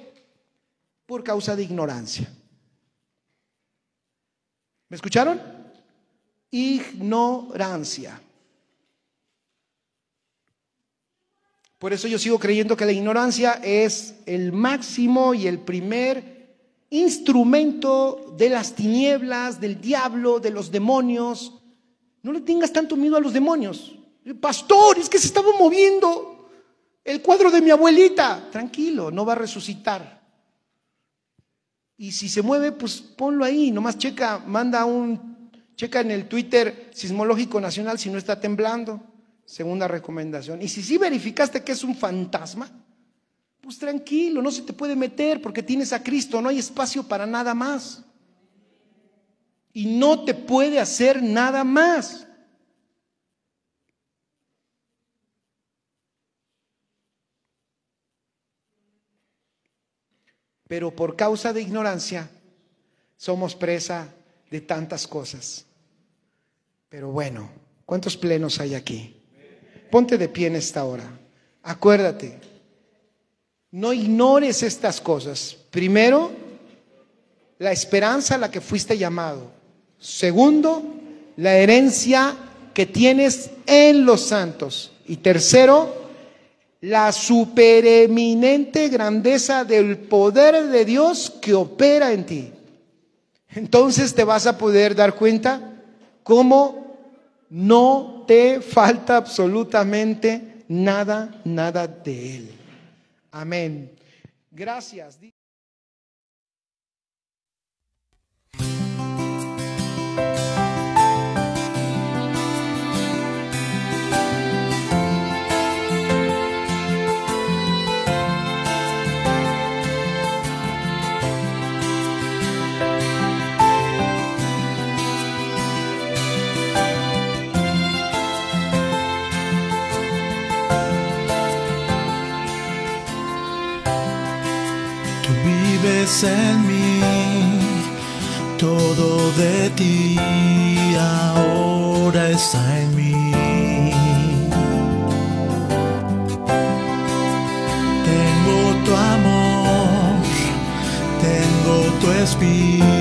Por causa de ignorancia. ¿Me escucharon? Ignorancia. Por eso yo sigo creyendo que la ignorancia es el máximo y el primer instrumento de las tinieblas, del diablo, de los demonios. No le tengas tanto miedo a los demonios. Pastor, es que se estaba moviendo el cuadro de mi abuelita. Tranquilo, no va a resucitar. Y si se mueve, pues ponlo ahí. Nomás checa, manda un, checa en el Twitter Sismológico Nacional si no está temblando. Segunda recomendación. Y si sí verificaste que es un fantasma, pues tranquilo, no se te puede meter porque tienes a Cristo, no hay espacio para nada más. Y no te puede hacer nada más. Pero por causa de ignorancia somos presa de tantas cosas. Pero bueno, ¿cuántos plenos hay aquí? Ponte de pie en esta hora. Acuérdate, no ignores estas cosas. Primero, la esperanza a la que fuiste llamado. Segundo, la herencia que tienes en los santos. Y tercero, la supereminente grandeza del poder de Dios que opera en ti. Entonces te vas a poder dar cuenta cómo no te falta absolutamente nada, nada de Él. Amén. Gracias. en mí, todo de ti ahora está en mí. Tengo tu amor, tengo tu espíritu.